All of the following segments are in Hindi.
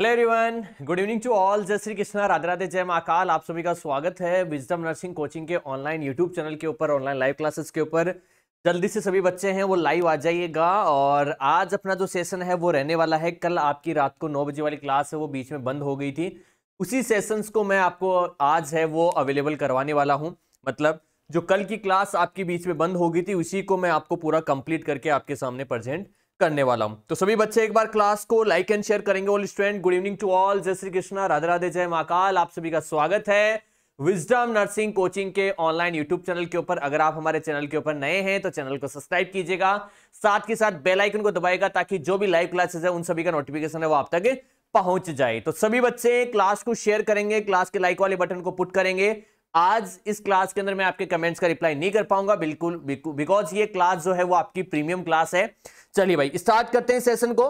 Hello everyone good evening to all जय श्री कृष्णा राधे राधे जय महाकाल आप सभी का स्वागत है विजडम नर्सिंग कोचिंग के ऑनलाइन यूट्यूब चैनल के ऊपर ऑनलाइन लाइव क्लासेस के ऊपर जल्दी से सभी बच्चे हैं वो लाइव आ जाइएगा और आज अपना जो सेशन है वो रहने वाला है कल आपकी रात को नौ बजे वाली क्लास है वो बीच में बंद हो गई थी उसी सेशंस को मैं आपको आज है वो अवेलेबल करवाने वाला हूँ मतलब जो कल की क्लास आपकी बीच में बंद हो गई थी उसी को मैं आपको पूरा कंप्लीट करके आपके सामने प्रजेंट करने वाला हूं तो सभी बच्चे एक बार क्लास को लाइक एंड शेयर करेंगे all student good evening to all जय श्री कृष्णा राधे राधे जय महाकाल आप सभी का स्वागत है विजडम नर्सिंग कोचिंग के ऑनलाइन यूट्यूब चैनल के ऊपर अगर आप हमारे चैनल के ऊपर नए हैं तो चैनल को सब्सक्राइब कीजिएगा साथ के साथ बेल आइकन को दबाएगा ताकि जो भी लाइव क्लासेस है उन सभी का नोटिफिकेशन है वो आप तक पहुंच जाए तो सभी बच्चे क्लास को शेयर करेंगे क्लास के लाइक वाले बटन को पुट करेंगे आज इस क्लास के अंदर मैं आपके कमेंट्स का रिप्लाई नहीं कर पाऊंगा बिल्कुल बिकॉज ये क्लास जो है वो आपकी प्रीमियम क्लास है चलिए भाई स्टार्ट करते हैं सेशन को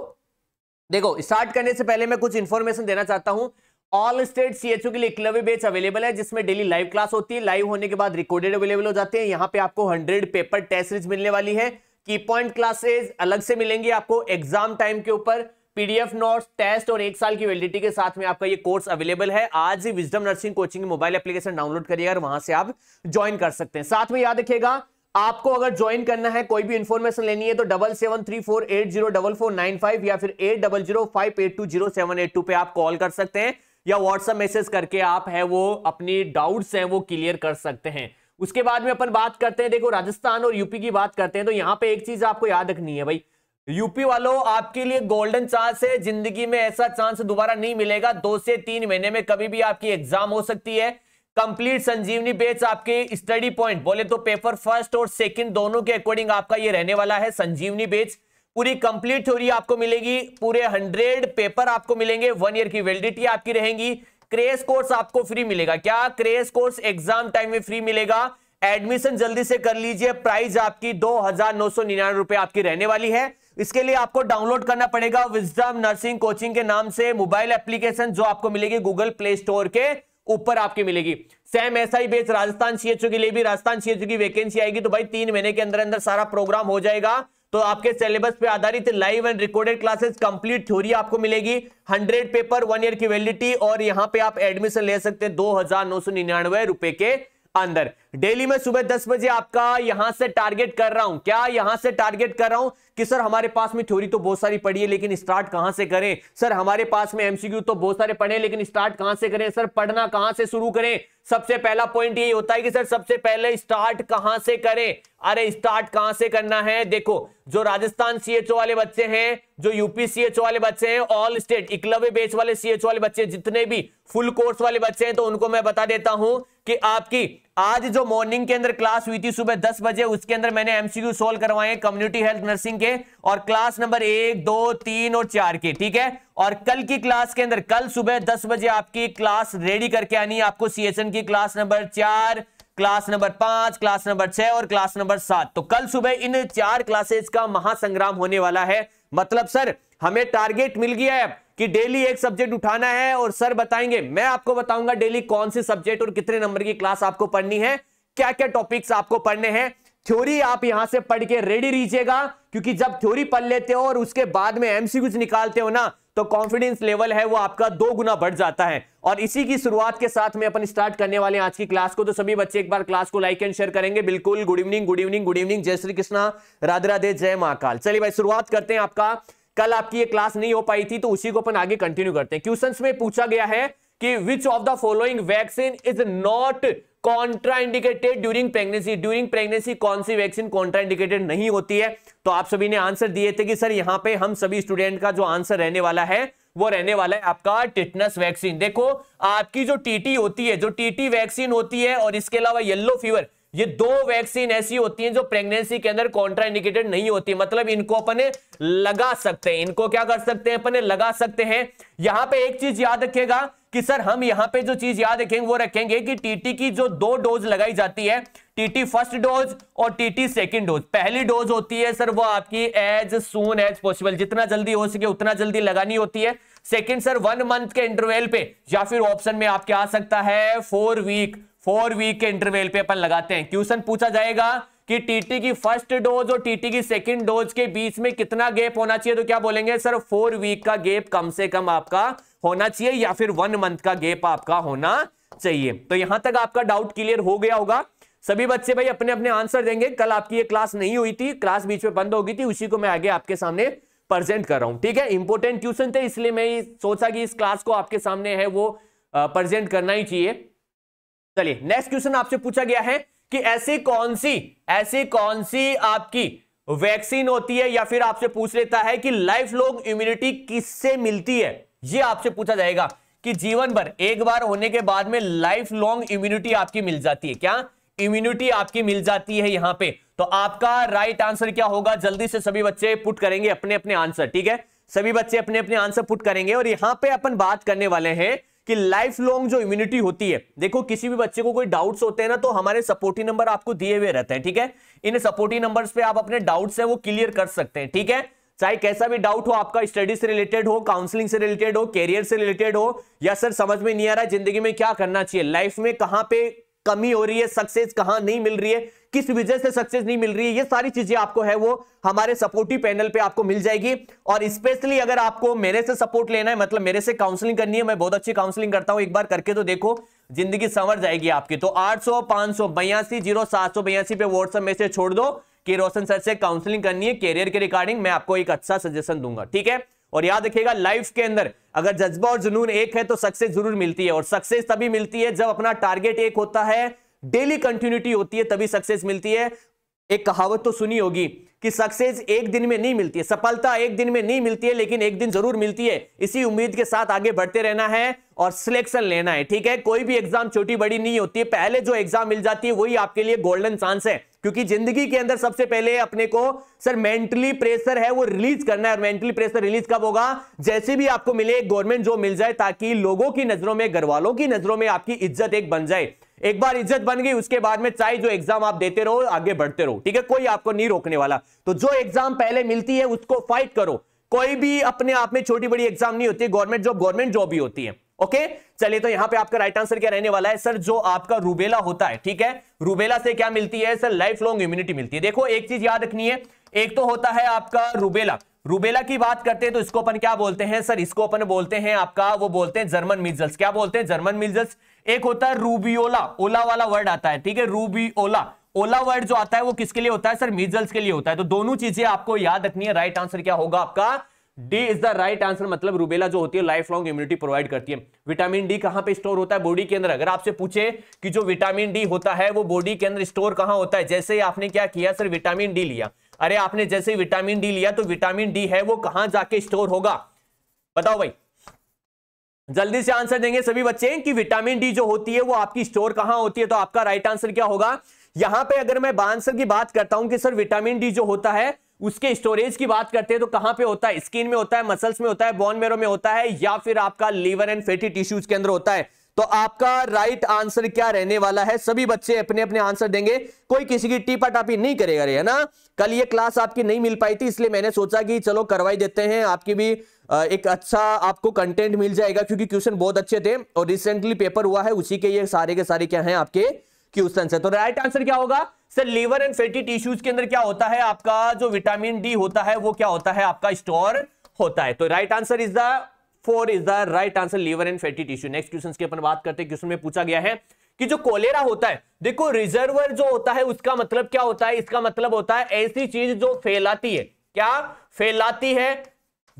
देखो स्टार्ट करने से पहले मैं कुछ इन्फॉर्मेशन देना चाहता हूं ऑल स्टेट सीएचओ के लिए क्लब बेच अवेलेबल है जिसमें डेली लाइव क्लास होती है लाइव होने के बाद रिकॉर्डेड अवेलेबल हो जाते हैं यहाँ पे आपको हंड्रेड पेपर टेस्ट सीरीज मिलने वाली है की पॉइंट क्लासेज अलग से मिलेंगी आपको एग्जाम टाइम के ऊपर पीडीएफ नोट्स टेस्ट और एक साल की वैलिडिटी के साथ में आपका ये कोर्स अवेलेबल है आज ही wisdom nursing coaching mobile application download करिएगा और वहां से आप ज्वाइन कर सकते हैं साथ में याद रखिएगा आपको अगर ज्वाइन करना है कोई भी इंफॉर्मेशन लेनी है तो double seven three four eight zero double four nine five या फिर eight double zero five eight two zero seven eight two पे आप कॉल कर सकते हैं या व्हाट्सएप मैसेज करके आप है वो अपनी डाउट्स हैं वो क्लियर कर सकते हैं उसके बाद में अपन बात करते हैं देखो राजस्थान और यूपी की बात करते हैं तो यहाँ पे एक चीज आपको याद रखनी है भाई यूपी वालों आपके लिए गोल्डन चांस है जिंदगी में ऐसा चांस दोबारा नहीं मिलेगा दो से तीन महीने में कभी भी आपकी एग्जाम हो सकती है कंप्लीट संजीवनी बेच आपके स्टडी पॉइंट बोले तो पेपर फर्स्ट और सेकंड दोनों के अकॉर्डिंग आपका ये रहने वाला है संजीवनी बेच पूरी कंप्लीट थ्योरी आपको मिलेगी पूरे हंड्रेड पेपर आपको मिलेंगे वन ईयर की वेलिडिटी आपकी रहेगी क्रेस कोर्स आपको फ्री मिलेगा क्या क्रेस कोर्स एग्जाम टाइम में फ्री मिलेगा एडमिशन जल्दी से कर लीजिए प्राइस आपकी दो हजार नौ सौ निन्यानवे रुपए आपकी रहने वाली है इसके लिए आपको डाउनलोड करना पड़ेगा विजडम नर्सिंग कोचिंग के नाम से मोबाइल एप्लीकेशन जो आपको मिलेगी गूगल प्ले स्टोर के ऊपर आपकी मिलेगी सेम ऐसा ही बेच राजस्थान सीएचओ के लिए भी राजस्थान सीएचओ की वैकेंसी आएगी तो भाई तीन महीने के अंदर अंदर सारा प्रोग्राम हो जाएगा तो आपके सिलेबस पे आधारित live and recorded classes complete theory आपको मिलेगी 100 पेपर वन ईयर की वैलिडिटी और यहां पे आप एडमिशन ले सकते हैं दो हजार नौ सौ निन्यानवे रुपए के अंदर डेली में सुबह दस बजे आपका यहां से टारगेट कर रहा हूं क्या यहां से टारगेट कर रहा हूं कि सर हमारे पास में थ्योरी तो बहुत सारी पड़ी है लेकिन स्टार्ट कहां से करें सर हमारे पास में एमसीक्यू तो बहुत सारे पढ़े लेकिन स्टार्ट कहां से करें सर पढ़ना कहां से शुरू करें सबसे पहला पॉइंट यही होता है कि सर सबसे पहले स्टार्ट कहां से करें अरे स्टार्ट कहां से करना है देखो जो राजस्थान सीएचओ वाले बच्चे हैं जो यूपी सीएचओ वाले बच्चे हैं ऑल स्टेट इकलवे बेच वाले सीएचओ वाले बच्चे जितने भी फुल कोर्स वाले बच्चे हैं तो उनको मैं बता देता हूं कि आपकी आज जो मॉर्निंग के अंदर क्लास हुई थी सुबह दस बजे उसके अंदर मैंने एमसीक्यू सोल्व करवाए कम्युनिटी हेल्थ नर्सिंग के और क्लास नंबर एक दो तीन और चार के ठीक है और कल की क्लास के अंदर कल सुबह दस बजे आपकी क्लास रेडी करके आनी है आपको सीएसएन की क्लास नंबर चार क्लास नंबर पांच क्लास नंबर छह और क्लास नंबर सात तो कल सुबह इन चार क्लासेस का महासंग्राम होने वाला है मतलब सर हमें टारगेट मिल गया है कि डेली एक सब्जेक्ट उठाना है और सर बताएंगे मैं आपको बताऊंगा डेली कौन से सब्जेक्ट और कितने नंबर की क्लास आपको पढ़नी है क्या क्या टॉपिक्स आपको पढ़ने हैं थ्योरी आप यहां से पढ़ के रेडी रहिएगा क्योंकि जब थ्योरी पढ़ लेते हो और उसके बाद में एमसीक्यूज निकालते हो ना तो कॉन्फिडेंस लेवल है वो आपका दो गुना बढ़ जाता है और इसी की शुरुआत के साथ में अपन स्टार्ट करने वाले हैं आज की क्लास को तो सभी बच्चे एक बार क्लास को लाइक एंड शेयर करेंगे बिल्कुल good evening good evening good evening जय श्री कृष्णा राधे राधे जय महाकाल चलिए भाई शुरुआत करते हैं आपका कल आपकी ये क्लास नहीं हो पाई थी तो उसी को अपन आगे कंटिन्यू करते हैं क्वेश्चंस में पूछा गया है कि which of the following vaccine is not contraindicated during pregnancy during pregnancy कौन सी वैक्सीन कॉन्ट्राइंडेटेड नहीं होती है तो आप सभी ने आंसर दिए थे कि सर यहाँ पे हम सभी स्टूडेंट का जो आंसर रहने वाला है वो रहने वाला है आपका टिटनस वैक्सीन देखो आपकी जो टीटी होती है जो टीटी वैक्सीन होती है और इसके अलावा येल्लो फीवर ये दो वैक्सीन ऐसी होती हैं जो प्रेगनेंसी के अंदर कॉन्ट्रा इंडिकेटेड नहीं होती मतलब इनको अपने लगा सकते हैं इनको क्या कर सकते हैं अपने लगा सकते हैं यहां पे एक चीज याद रखेगा कि सर हम यहां पे जो चीज याद रखेंगे वो रखेंगे कि टीटी की जो दो डोज लगाई जाती है टीटी फर्स्ट डोज और टीटी सेकंड डोज पहली डोज होती है सर वो आपकी एज सून एज पॉसिबल जितना जल्दी हो सके उतना जल्दी लगानी होती है सेकंड सर वन मंथ के इंटरवेल पे या फिर ऑप्शन में आपके आ सकता है फोर वीक फोर वीक के इंटरवेल पे अपन लगाते हैं क्वेश्चन पूछा जाएगा कि टीटी की फर्स्ट डोज और टीटी की सेकंड डोज के बीच में कितना गैप होना चाहिए तो क्या बोलेंगे सर फोर वीक का गैप कम से कम आपका होना चाहिए या फिर वन मंथ का गैप आपका होना चाहिए तो यहां तक आपका डाउट क्लियर हो गया होगा सभी बच्चे भाई अपने अपने आंसर देंगे कल आपकी ये क्लास नहीं हुई थी क्लास बीच में बंद हो गई थी उसी को मैं आगे आपके सामने प्रेजेंट कर रहा हूं ठीक है इंपोर्टेंट क्वेश्चन थे इसलिए मैं सोचा कि इस क्लास को आपके सामने है वो प्रेजेंट करना ही चाहिए चलिए नेक्स्ट क्वेश्चन आपसे पूछा गया है कि ऐसी कौन सी ऐसी कौन सी आपकी वैक्सीन होती है या फिर आपसे पूछ लेता है कि लाइफ लॉन्ग इम्यूनिटी किससे मिलती है ये आपसे पूछा जाएगा कि जीवन भर एक बार होने के बाद में लाइफ लॉन्ग इम्यूनिटी आपकी मिल जाती है क्या इम्यूनिटी आपकी मिल जाती है यहां पे तो आपका राइट आंसर क्या होगा जल्दी से सभी बच्चे पुट करेंगे अपने अपने आंसर ठीक है सभी बच्चे अपने अपने आंसर पुट करेंगे और यहां पे अपन बात करने वाले हैं कि लाइफ लॉन्ग जो इम्यूनिटी होती है देखो किसी भी बच्चे को कोई डाउट्स होते हैं ना तो हमारे सपोर्टिव नंबर आपको दिए हुए रहते हैं ठीक है इन सपोर्टिव नंबर्स पे आप अपने डाउट्स हैं वो क्लियर कर सकते हैं ठीक है चाहे कैसा भी डाउट हो आपका स्टडी से रिलेटेड हो काउंसलिंग से रिलेटेड हो कैरियर से रिलेटेड हो या सर समझ में नहीं आ रहा है जिंदगी में क्या करना चाहिए लाइफ में कहां पे कमी हो रही है सक्सेस कहां नहीं मिल रही है किस वजह से सक्सेस नहीं मिल रही है ये सारी चीजें आपको है वो हमारे सपोर्टिव पैनल पे आपको मिल जाएगी और स्पेशली अगर आपको मेरे से सपोर्ट लेना है मतलब मेरे से काउंसलिंग करनी है मैं बहुत अच्छी काउंसलिंग करता हूं एक बार करके तो देखो जिंदगी संवर जाएगी आपकी तो आठ सौ पांच सौ बयासी जीरो सात सौ बयासी पे व्हाट्सएप मैसेज छोड़ दो कि रोशन सर से काउंसलिंग करनी है कैरियर के रिगार्डिंग मैं आपको एक अच्छा सजेशन दूंगा ठीक है और याद रखिएगा लाइफ के अंदर अगर जज्बा और जुनून एक है तो सक्सेस जरूर मिलती है और सक्सेस तभी मिलती है जब अपना टारगेट एक होता है डेली कंटिन्यूटी होती है तभी सक्सेस मिलती है एक कहावत तो सुनी होगी कि सक्सेस एक दिन में नहीं मिलती है सफलता एक दिन में नहीं मिलती है लेकिन एक दिन जरूर मिलती है इसी उम्मीद के साथ आगे बढ़ते रहना है और सिलेक्शन लेना है ठीक है कोई भी एग्जाम छोटी बड़ी नहीं होती है पहले जो एग्जाम मिल जाती है वही आपके लिए गोल्डन चांस है क्योंकि जिंदगी के अंदर सबसे पहले अपने को सर मेंटली प्रेशर है वो रिलीज करना है और मेंटली प्रेशर रिलीज कब होगा जैसे भी आपको मिले गवर्नमेंट जॉब मिल जाए ताकि लोगों की नजरों में घरवालों की नजरों में आपकी इज्जत एक बन जाए एक बार इज्जत बन गई उसके बाद में चाहे जो एग्जाम आप देते रहो आगे बढ़ते रहो ठीक है कोई आपको नहीं रोकने वाला तो जो एग्जाम पहले मिलती है उसको फाइट करो कोई भी अपने आप में छोटी बड़ी एग्जाम नहीं होती गवर्नमेंट जॉब गवर्नमेंट जॉब ही होती है ओके चलिए तो यहां पे आपका राइट आंसर क्या रहने वाला है सर जो आपका रूबेला होता है ठीक है रूबेला से क्या मिलती है सर लाइफ लॉन्ग इम्यूनिटी मिलती है देखो एक चीज याद रखनी है एक तो होता है आपका रूबेला रूबेला की बात करते हैं तो इसको अपन क्या बोलते हैं सर इसको अपन बोलते हैं आपका वो बोलते हैं जर्मन मिजल्स क्या बोलते हैं जर्मन मिजल्स एक होता है रूबियोला ओला वाला वर्ड आता है ठीक है रूबियोला ओला वर्ड जो आता है वो किसके लिए होता है सर मिजल्स के लिए होता है तो दोनों चीजें आपको याद रखनी है राइट आंसर क्या होगा आपका D is the right answer मतलब रूबेला जो होती है लाइफ लॉन्ग इम्यूनिटी प्रोवाइड करती है विटामिन डी कहां पे स्टोर होता है बॉडी के अंदर अगर आपसे पूछे कि जो विटामिन डी होता है वो बॉडी के अंदर स्टोर कहां होता है जैसे ही आपने क्या किया सर विटामिन डी लिया अरे आपने जैसे ही विटामिन डी लिया तो विटामिन डी है वो कहां जाके स्टोर होगा बताओ भाई जल्दी से आंसर देंगे सभी बच्चे कि विटामिन डी जो होती है वो आपकी स्टोर कहां होती है तो आपका राइट आंसर क्या होगा यहां पे अगर मैं आंसर की बात करता हूं कि सर विटामिन डी जो होता है उसके स्टोरेज की बात करते हैं तो कहां पे होता है स्किन में होता है मसल्स में होता है बॉन मेरो में होता है या फिर आपका लीवर एंड फैटी टिश्यूज के अंदर होता है तो आपका राइट आंसर क्या रहने वाला है सभी बच्चे अपने अपने आंसर देंगे कोई किसी की टीपा टापी नहीं करेगा रे है ना कल ये क्लास आपकी नहीं मिल पाई थी इसलिए मैंने सोचा कि चलो करवाई देते हैं आपकी भी एक अच्छा आपको कंटेंट मिल जाएगा क्योंकि क्वेश्चन बहुत अच्छे थे और रिसेंटली पेपर हुआ है उसी के ये सारे के सारे क्या है आपके क्वेश्चन है तो राइट आंसर क्या होगा sir liver and fatty tissues के अंदर क्या होता है आपका जो विटामिन डी होता है वो क्या होता है आपका स्टोर होता है तो right answer is the four is the right answer liver and fatty tissue next question की अपन बात करते हैं क्वेश्चन में पूछा गया है कि जो कोलेरा होता है देखो रिजर्वर जो होता है उसका मतलब क्या होता है इसका मतलब होता है ऐसी चीज जो फैलाती है क्या फैलाती है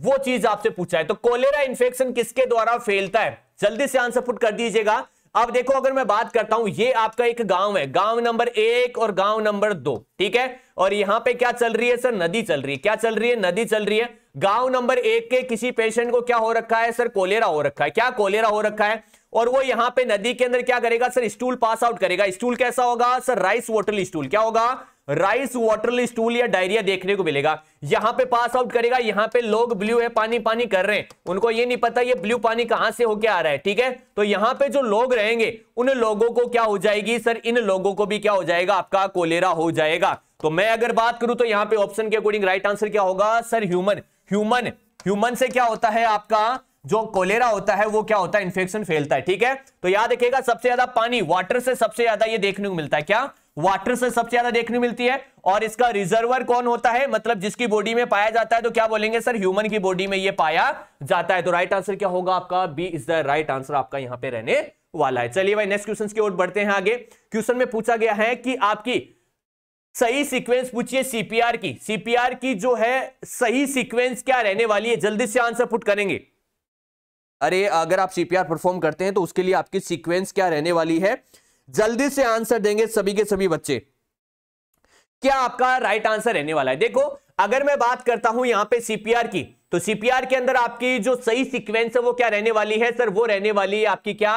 वो चीज आपसे पूछा है तो कोलेरा इन्फेक्शन किसके द्वारा फैलता है जल्दी से आंसर पुट कर दीजिएगा अब देखो अगर मैं बात करता हूं ये आपका एक गांव है गांव नंबर एक और गांव नंबर दो ठीक है और यहां पे क्या चल रही है सर नदी चल रही है क्या चल रही है नदी चल रही है गांव नंबर एक के किसी पेशेंट को क्या हो रखा है सर कोलेरा हो रखा है क्या कोलेरा हो रखा है और वो यहां पे नदी के अंदर क्या करेगा सर स्टूल पास आउट करेगा स्टूल कैसा होगा सर राइस वोटल स्टूल क्या होगा राइस वाटरली स्टूल या डायरिया देखने को मिलेगा यहां पे पास आउट करेगा यहां पे लोग ब्लू है पानी पानी कर रहे हैं उनको ये नहीं पता ये ब्लू पानी कहां से होके आ रहा है ठीक है तो यहां पे जो लोग रहेंगे उन लोगों को क्या हो जाएगी सर इन लोगों को भी क्या हो जाएगा आपका कोलेरा हो जाएगा तो मैं अगर बात करूं तो यहां पर ऑप्शन के अकॉर्डिंग राइट आंसर क्या होगा सर ह्यूमन ह्यूमन ह्यूमन से क्या होता है आपका जो कोलेरा होता है वो क्या होता है इन्फेक्शन फैलता है ठीक है तो याद रखिएगा सबसे ज्यादा पानी वाटर से सबसे ज्यादा ये देखने को मिलता है क्या वाटर से सबसे ज्यादा देखने मिलती है और इसका रिजर्वर कौन होता है मतलब जिसकी बॉडी में पाया जाता है तो क्या बोलेंगे सर ह्यूमन की बॉडी में ये पाया जाता है तो राइट आंसर क्या होगा आपका B is the right answer आपका यहां पे रहने वाला है चलिए भाई नेक्स्ट क्वेश्चन की ओर बढ़ते हैं आगे क्वेश्चन में पूछा गया है कि आपकी सही सीक्वेंस पूछिए सीपीआर की सीपीआर की जो है सही सीक्वेंस क्या रहने वाली है जल्दी से आंसर पुट करेंगे अरे अगर आप सीपीआर परफॉर्म करते हैं तो उसके लिए आपकी सीक्वेंस क्या रहने वाली है जल्दी से आंसर देंगे सभी के सभी बच्चे क्या आपका राइट आंसर रहने वाला है देखो अगर मैं बात करता हूं यहां पे सीपीआर की तो सीपीआर के अंदर आपकी जो सही सीक्वेंस है वो क्या रहने वाली है सर वो रहने वाली है आपकी क्या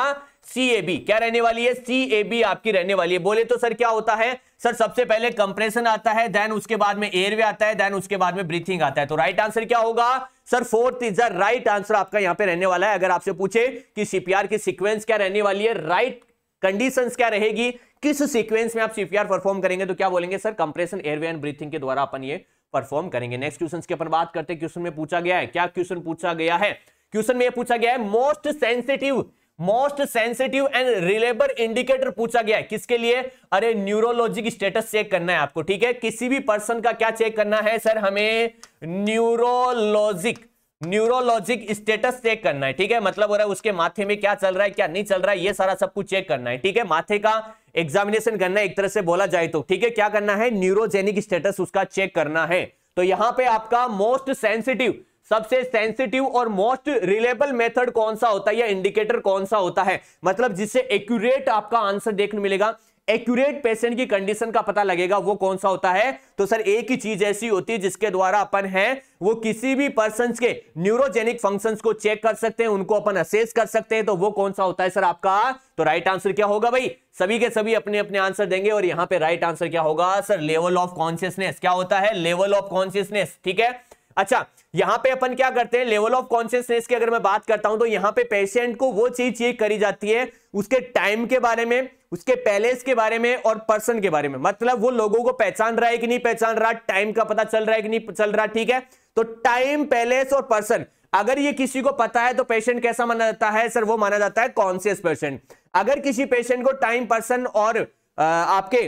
सीएबी क्या रहने वाली है सीएबी आपकी रहने वाली है बोले तो सर क्या होता है सर सबसे पहले कंप्रेशन आता है देन उसके बाद में एयरवे आता है देन उसके बाद में ब्रीथिंग आता है तो राइट आंसर क्या होगा sir fourth is the right answer आपका यहां पे रहने वाला है अगर आपसे पूछे कि सीपीआर की सीक्वेंस क्या रहने वाली है राइट कंडीशंस क्या रहेगी किस सीक्वेंस में आप सीपीआर परफॉर्म करेंगे तो क्या बोलेंगे sir compression airway and breathing के द्वारा अपन ये परफॉर्म करेंगे नेक्स्ट क्वेश्चन के अपन बात करते हैं क्वेश्चन में पूछा गया है क्या क्वेश्चन पूछा गया है क्वेश्चन में यह पूछा गया है most sensitive most sensitive and reliable indicator पूछा गया है किसके लिए अरे न्यूरोलॉजी की स्टेटस चेक करना है आपको ठीक है किसी भी पर्सन का क्या चेक करना है सर हमें न्यूरोलॉजिक न्यूरोलॉजिक स्टेटस चेक करना है ठीक है मतलब हो रहा है उसके माथे में क्या चल रहा है क्या नहीं चल रहा है ये सारा सब कुछ चेक करना है ठीक है माथे का एग्जामिनेशन करना है एक तरह से बोला जाए तो ठीक है क्या करना है न्यूरोजेनिक स्टेटस उसका चेक करना है तो यहां पे आपका मोस्ट सेंसिटिव सबसे सेंसिटिव और मोस्ट रिलेबल मेथड कौन सा होता है या इंडिकेटर कौन सा होता है मतलब जिससे एक्यूरेट आपका आंसर देखने मिलेगा एक्यूरेट पेशेंट की कंडीशन का पता लगेगा वो कौन सा होता है तो सर एक ही चीज ऐसी होती है जिसके द्वारा अपन है वो किसी भी पर्सन के न्यूरोजेनिक फंक्शन को चेक कर सकते हैं उनको अपन असेस कर सकते हैं तो वो कौन सा होता है सर आपका तो राइट आंसर क्या होगा भाई सभी के सभी अपने अपने आंसर देंगे और यहां पे राइट आंसर क्या होगा सर लेवल ऑफ कॉन्शियसनेस क्या होता है लेवल ऑफ कॉन्शियसनेस ठीक है अच्छा यहां पे अपन क्या करते हैं लेवल ऑफ कॉन्शियसनेस की अगर मैं बात करता हूं तो यहां पे पेशेंट को वो चीज चेक करी जाती है उसके टाइम के बारे में उसके पैलेस के बारे में और पर्सन के बारे में मतलब वो लोगों को पहचान रहा है कि नहीं पहचान रहा टाइम का पता चल रहा है कि नहीं चल रहा ठीक है तो टाइम पैलेस और पर्सन अगर ये किसी को पता है तो पेशेंट कैसा माना जाता है सर वो माना जाता है कॉन्सियस पेशेंट अगर किसी पेशेंट को टाइम पर्सन और आ, आपके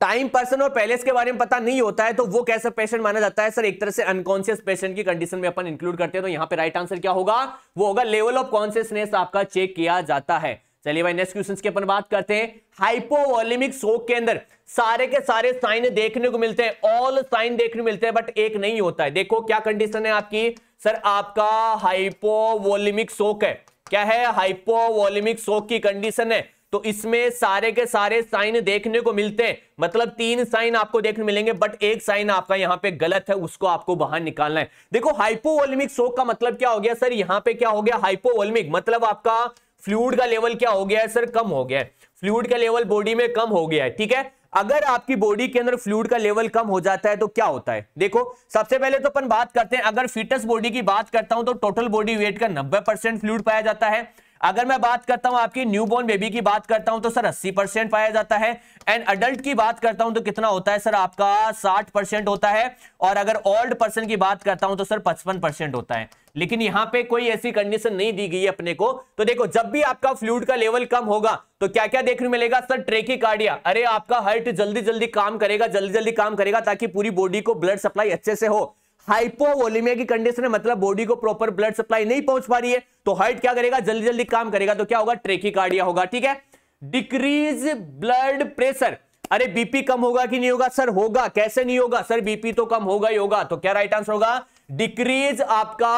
टाइम पर्सन और पैलेस के बारे में पता नहीं होता है तो वो कैसा पेशेंट माना जाता है सर एक तरह से अनकॉन्सियस पेशेंट की कंडीशन में अपन इंक्लूड करते हैं तो यहाँ पे राइट आंसर क्या होगा वो होगा लेवल ऑफ कॉन्सियसनेस आपका चेक किया जाता है चलिए भाई नेक्स्ट क्वेश्चन की अपन बात करते हैं हाइपोवॉलिमिक शोक के अंदर सारे के सारे साइन देखने को मिलते हैं ऑल साइन देखने को मिलते हैं बट एक नहीं होता है देखो क्या कंडीशन है आपकी सर आपका हाइपोवॉलिमिक शोक है क्या है हाइपोवॉलिमिक शोक की कंडीशन है तो इसमें सारे के सारे साइन देखने को मिलते हैं मतलब तीन साइन आपको देखने मिलेंगे बट एक साइन आपका यहां पे गलत है उसको आपको बाहर निकालना है देखो हाइपोवोलमिक शोक का मतलब क्या हो गया सर यहां पे क्या हो गया हाइपोवोलमिक मतलब आपका फ्लूड का लेवल क्या हो गया है सर कम हो गया है फ्लूड का लेवल बॉडी में कम हो गया है ठीक है अगर आपकी बॉडी के अंदर फ्लूड का लेवल कम हो जाता है तो क्या होता है देखो सबसे पहले तो अपन बात करते हैं अगर फिटस बॉडी की बात करता हूं तो टोटल बॉडी वेट का 90 परसेंट फ्लूड पाया जाता है अगर मैं बात करता हूं आपकी न्यूबॉर्न बेबी की बात करता हूं तो सर 80 परसेंट पाया जाता है एंड अडल्ट की बात करता हूं तो कितना होता है सर आपका 60 परसेंट होता है और अगर ओल्ड पर्सन की बात करता हूं तो सर 55 परसेंट होता है लेकिन यहां पे कोई ऐसी कंडीशन नहीं दी गई अपने को तो देखो जब भी आपका फ्लूड का लेवल कम होगा तो क्या क्या देखने मिलेगा सर ट्रेकी कार्डिया अरे आपका हर्ट जल्दी जल्दी काम करेगा जल्दी जल्दी काम करेगा ताकि पूरी बॉडी को ब्लड सप्लाई अच्छे से हो हाइपोवोलिमिया की कंडीशन है मतलब बॉडी को प्रॉपर ब्लड सप्लाई नहीं पहुंच पा रही है तो हार्ट क्या करेगा जल्दी जल्दी काम करेगा तो क्या होगा ट्रेकिकार्डिया होगा ठीक है डिक्रीज ब्लड प्रेशर अरे बीपी कम होगा कि नहीं होगा सर होगा कैसे नहीं होगा सर बीपी तो कम होगा ही होगा तो क्या राइट आंसर होगा डिक्रीज आपका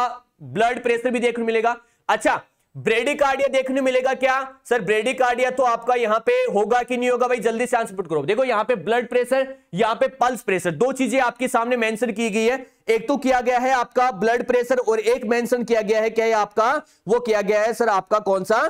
ब्लड प्रेशर भी देखने मिलेगा अच्छा ब्रेडिकार्डिया देखने मिलेगा क्या सर ब्रेडिकार्डिया तो आपका यहां पे होगा कि नहीं होगा भाई जल्दी से आंसर पुट करो देखो यहां पे ब्लड प्रेशर यहां पे पल्स प्रेशर दो चीजें आपके सामने मेंशन की गई है एक तो किया गया है आपका ब्लड प्रेशर और एक मेंशन किया गया है क्या है आपका वो किया गया है सर आपका कौन सा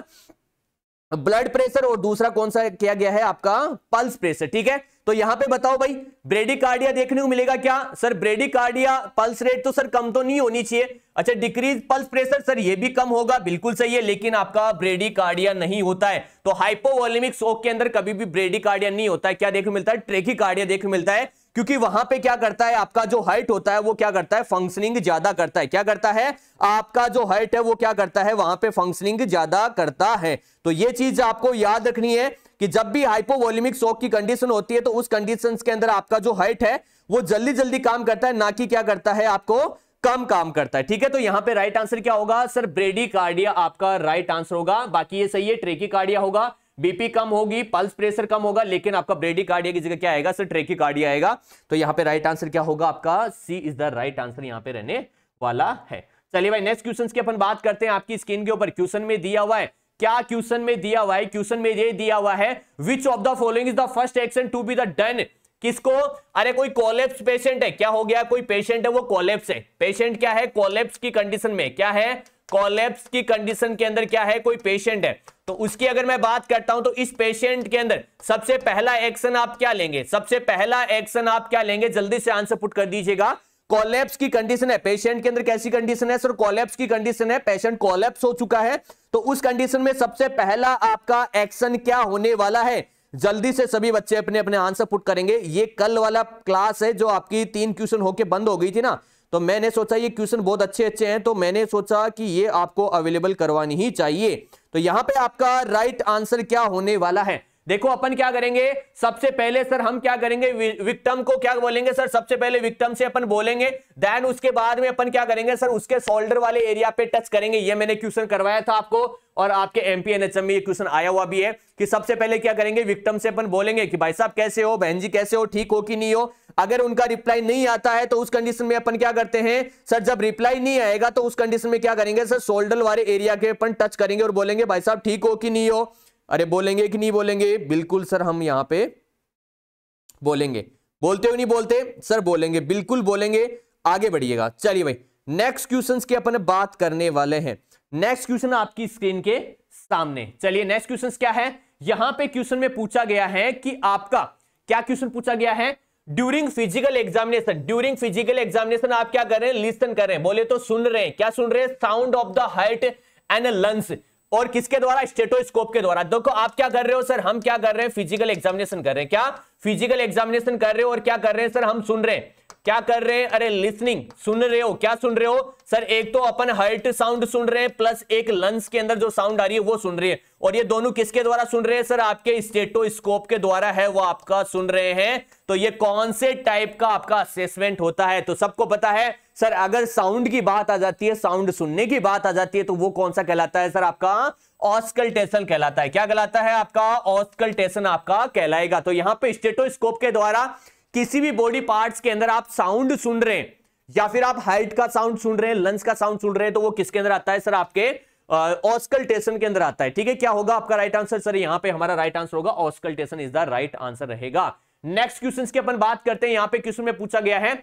ब्लड प्रेशर और दूसरा कौन सा किया गया है आपका पल्स प्रेशर ठीक है तो यहां पे बताओ भाई ब्रेडिकार्डिया देखने को मिलेगा क्या सर ब्रेडिकार्डिया पल्स रेट तो सर कम तो नहीं होनी चाहिए अच्छा डिक्रीज पल्स प्रेशर सर ये भी कम होगा बिल्कुल सही है लेकिन आपका ब्रेडिकार्डिया नहीं होता है तो हाइपोवोलेमिक शोक के अंदर कभी भी ब्रेडिकार्डिया नहीं होता है क्या देखने मिलता है ट्रेकिकार्डिया देखने मिलता है क्योंकि वहां पे क्या करता है आपका जो हाइट होता है वो क्या करता है फंक्शनिंग ज्यादा करता है क्या करता है आपका जो हाइट है वो क्या करता है वहां पे फंक्शनिंग ज्यादा करता है तो ये चीज आपको याद रखनी है कि जब भी हाइपोवॉल्यूमिक शॉक की कंडीशन होती है तो उस कंडीशन के अंदर आपका जो हाइट है वो जल्दी जल्दी काम करता है ना कि क्या करता है आपको कम काम करता है ठीक है तो यहां पे राइट आंसर क्या होगा सर ब्रेडी कार्डिया आपका राइट आंसर होगा बाकी ये सही है ट्रेकी कार्डिया होगा बीपी कम होगी पल्स प्रेशर कम होगा लेकिन आपका कार्डिया की जगह क्या आएगा सर कार्डिया आएगा तो यहाँ पे राइट आंसर क्या होगा आपका C is the right answer यहाँ पे रहने वाला है चलिए भाई नेक्स्ट क्वेश्चन की अपन बात करते हैं आपकी स्किन के ऊपर क्वेश्चन में दिया हुआ है क्या क्वेश्चन में दिया हुआ है क्वेश्चन में ये दिया हुआ है which of the following is the first action to be the done किसको अरे कोई कोलेप्स पेशेंट है क्या हो गया कोई पेशेंट है वो कोलेप्स है पेशेंट क्या है कोलेप्स की कंडीशन में क्या है कॉलेप्स की कंडीशन के अंदर क्या है कोई पेशेंट है तो उसकी अगर मैं बात करता हूं तो इस पेशेंट के अंदर सबसे पहला एक्शन आप क्या लेंगे सबसे पहला एक्शन आप क्या लेंगे जल्दी से आंसर पुट कर दीजिएगा कॉलेप्स की कंडीशन है पेशेंट के अंदर कैसी कंडीशन है सर कॉलेप्स की कंडीशन है पेशेंट कॉलेप्स हो चुका है तो उस कंडीशन में सबसे पहला आपका एक्शन क्या होने वाला है जल्दी से सभी बच्चे अपने अपने आंसर पुट करेंगे ये कल वाला क्लास है जो आपकी तीन क्वेश्चन होके बंद हो गई थी ना तो मैंने सोचा ये क्वेश्चन बहुत अच्छे अच्छे हैं तो मैंने सोचा कि ये आपको अवेलेबल करवानी ही चाहिए तो यहां पे आपका राइट आंसर क्या होने वाला है देखो अपन क्या करेंगे सबसे पहले सर हम क्या करेंगे विक्टम को क्या बोलेंगे सर सबसे पहले विक्टम से अपन बोलेंगे देन उसके बाद में अपन क्या करेंगे सर उसके सोल्डर वाले एरिया पे टच करेंगे ये मैंने क्वेश्चन करवाया था आपको और आपके एमपीएनएचएम में ये क्वेश्चन आया हुआ भी है कि सबसे पहले क्या करेंगे विक्टम से अपन बोलेंगे कि भाई साहब कैसे हो बहन जी कैसे हो ठीक हो कि नहीं हो अगर उनका रिप्लाई नहीं आता है तो उस कंडीशन में अपन क्या करते हैं सर जब रिप्लाई नहीं आएगा तो उस कंडीशन में क्या करेंगे सर शोल्डर वाले एरिया के अपन टच करेंगे और बोलेंगे भाई साहब ठीक हो कि नहीं हो अरे बोलेंगे कि नहीं बोलेंगे बिल्कुल सर हम यहाँ पे बोलेंगे बोलते हो नहीं बोलते सर बोलेंगे बिल्कुल बोलेंगे आगे बढ़िएगा चलिए भाई नेक्स्ट क्वेश्चन की अपन बात करने वाले हैं नेक्स्ट क्वेश्चन आपकी स्क्रीन के सामने चलिए नेक्स्ट क्वेश्चन क्या है यहां पे क्वेश्चन में पूछा गया है कि आपका क्या क्वेश्चन पूछा गया है during physical examination during physical examination आप क्या कर रहे हैं लिस्टन कर रहे हैं बोले तो सुन रहे हैं क्या सुन रहे हैं sound of the heart and lungs और किसके द्वारा स्टेटोस्कोप के द्वारा देखो आप क्या कर रहे हो सर हम क्या कर रहे हैं फिजिकल एग्जामिनेशन कर रहे हैं क्या फिजिकल एग्जामिनेशन कर रहे हो और क्या कर रहे हैं सर हम सुन रहे हैं क्या कर रहे हैं अरे लिसनिंग सुन रहे हो क्या सुन रहे हो सर एक तो अपन हर्ट साउंड सुन रहे हैं प्लस एक लंग्स के अंदर जो साउंड आ रही है वो सुन रहे हैं और ये दोनों किसके द्वारा सुन रहे हैं सर आपके स्टेटोस्कोप के द्वारा है वो आपका सुन रहे हैं तो ये कौन से टाइप का आपका असेसमेंट होता है तो सबको पता है सर अगर साउंड की बात आ जाती है साउंड सुनने की बात आ जाती है तो वो कौन सा कहलाता है सर आपका ऑस्कल कहलाता है क्या कहलाता है आपका ऑस्कल आपका कहलाएगा तो यहां पे स्टेटोस्कोप के द्वारा किसी भी बॉडी पार्ट्स के अंदर आप साउंड सुन रहे हैं या फिर आप हाइट का साउंड सुन रहे हैं लंग्स का साउंड सुन रहे हैं तो वो किसके अंदर आता है सर आपके ऑस्कल के अंदर आता है ठीक है क्या होगा आपका राइट आंसर सर यहां पे हमारा राइट आंसर होगा auscultation is the right answer रहेगा नेक्स्ट क्वेश्चन की अपन बात करते हैं यहां पे क्वेश्चन में पूछा गया है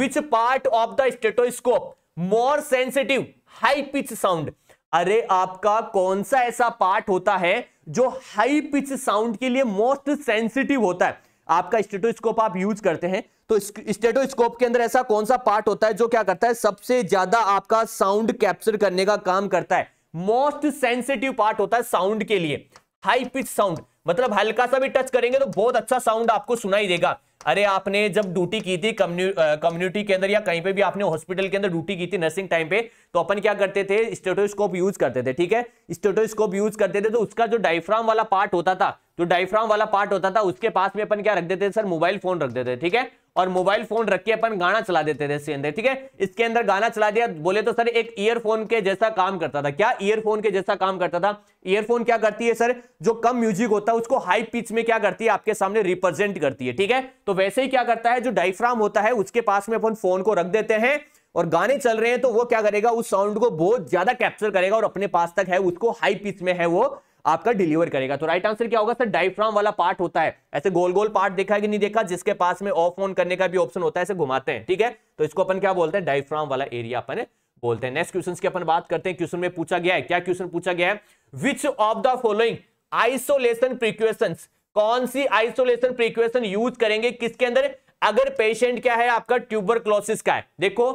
which part of the stethoscope more sensitive high pitch sound अरे आपका कौन सा ऐसा पार्ट होता है जो हाई पिच साउंड के लिए मोस्ट सेंसिटिव होता है आपका स्टेटोस्कोप आप यूज करते हैं तो स्टेटोस्कोप के अंदर ऐसा कौन सा पार्ट होता है जो क्या करता है सबसे ज्यादा आपका साउंड कैप्चर करने का काम करता है मोस्ट सेंसिटिव पार्ट होता है साउंड के लिए हाई पिच साउंड मतलब हल्का सा भी टच करेंगे तो बहुत अच्छा साउंड आपको सुनाई देगा अरे आपने जब ड्यूटी की थी कम्युनिटी के अंदर या कहीं पे भी आपने हॉस्पिटल के अंदर ड्यूटी की थी नर्सिंग टाइम पे तो अपन क्या करते थे स्टेटोस्कोप यूज करते थे ठीक है स्टेटोस्कोप यूज करते थे तो उसका जो डायफ्राम वाला पार्ट होता था जो डायफ्राम वाला पार्ट होता था उसके पास में अपन क्या रख देते थे सर मोबाइल फोन रख देते ठीक है और मोबाइल फोन रख के अपन गाना चला देते थे इसके अंदर ठीक है इसके अंदर गाना चला दिया बोले तो सर एक ईयरफोन के जैसा काम करता था क्या ईयरफोन के जैसा काम करता था ईयरफोन क्या करती है सर जो कम म्यूजिक होता है उसको हाई पिच में क्या करती है आपके सामने रिप्रेजेंट करती है ठीक है तो वैसे ही क्या करता है जो डाइफ्राम होता है उसके पास में अपन फोन को रख देते हैं और गाने चल रहे हैं तो वो क्या करेगा उस साउंड को बहुत ज्यादा कैप्चर करेगा और अपने पास तक है उसको हाई पिच में है वो आपका डिलीवर करेगा तो राइट आंसर क्या होगा सर डाइफ्राम वाला पार्ट होता है ऐसे गोल गोल पार्ट देखा कि नहीं देखा जिसके पास में ऑफ ऑन करने का भी ऑप्शन होता है ऐसे घुमाते हैं ठीक है तो इसको अपन क्या बोलते हैं डाइफ्राम वाला एरिया अपन बोलते हैं नेक्स्ट क्वेश्चन की अपन बात करते हैं क्वेश्चन में पूछा गया है क्या क्वेश्चन पूछा गया है which of the following isolation precaution कौन सी आइसोलेशन प्रिक्वेशन यूज करेंगे किसके अंदर अगर पेशेंट क्या है आपका ट्यूबर का है देखो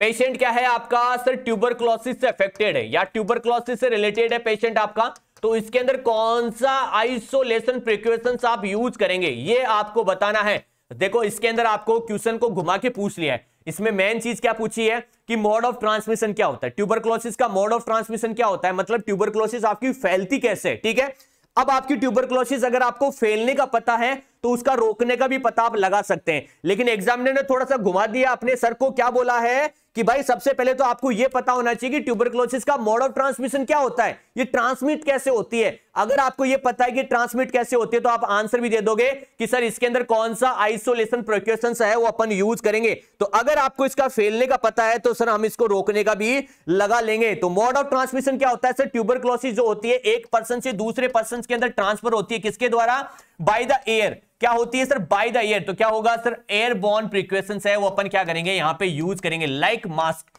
पेशेंट क्या है आपका सर ट्यूबर से अफेक्टेड है या ट्यूबर से रिलेटेड है पेशेंट आपका तो इसके अंदर कौन सा आइसोलेशन प्रिक्वेशन आप यूज करेंगे ये आपको बताना है देखो इसके अंदर आपको क्वेश्चन को घुमा के पूछ लिया है इसमें मेन चीज क्या पूछी है कि मोड ऑफ ट्रांसमिशन क्या होता है ट्यूबरक्लोसिस का मोड ऑफ ट्रांसमिशन क्या होता है मतलब क्लोसिस आपकी फैलती कैसे ठीक है अब आपकी ट्यूबरक्लोसिस अगर आपको फैलने का पता है तो उसका रोकने का भी पता आप लगा सकते हैं लेकिन एग्जामिनर ने थोड़ा सा घुमा दिया अपने सर को क्या बोला है कि भाई सबसे पहले तो आपको यह पता होना चाहिए कि ट्यूबरक्लोसिस का मोड ऑफ ट्रांसमिशन क्या होता है ये ट्रांसमिट कैसे होती है अगर आपको यह पता है कि ट्रांसमिट कैसे होती है तो आप आंसर भी दे दोगे कि सर इसके अंदर कौन सा आइसोलेशन प्रोक्यूशन है वो अपन यूज करेंगे तो अगर आपको इसका फैलने का पता है तो सर हम इसको रोकने का भी लगा लेंगे तो मोड ऑफ ट्रांसमिशन क्या होता है सर ट्यूबरक्लोसिस जो होती है एक पर्सन से दूसरे पर्सन के अंदर ट्रांसफर होती है किसके द्वारा बाई द एयर क्या होती है सर बाय द एयर तो क्या होगा सर बॉन प्रिक्वेशन है वो अपन क्या करेंगे यहां पे यूज करेंगे लाइक मास्क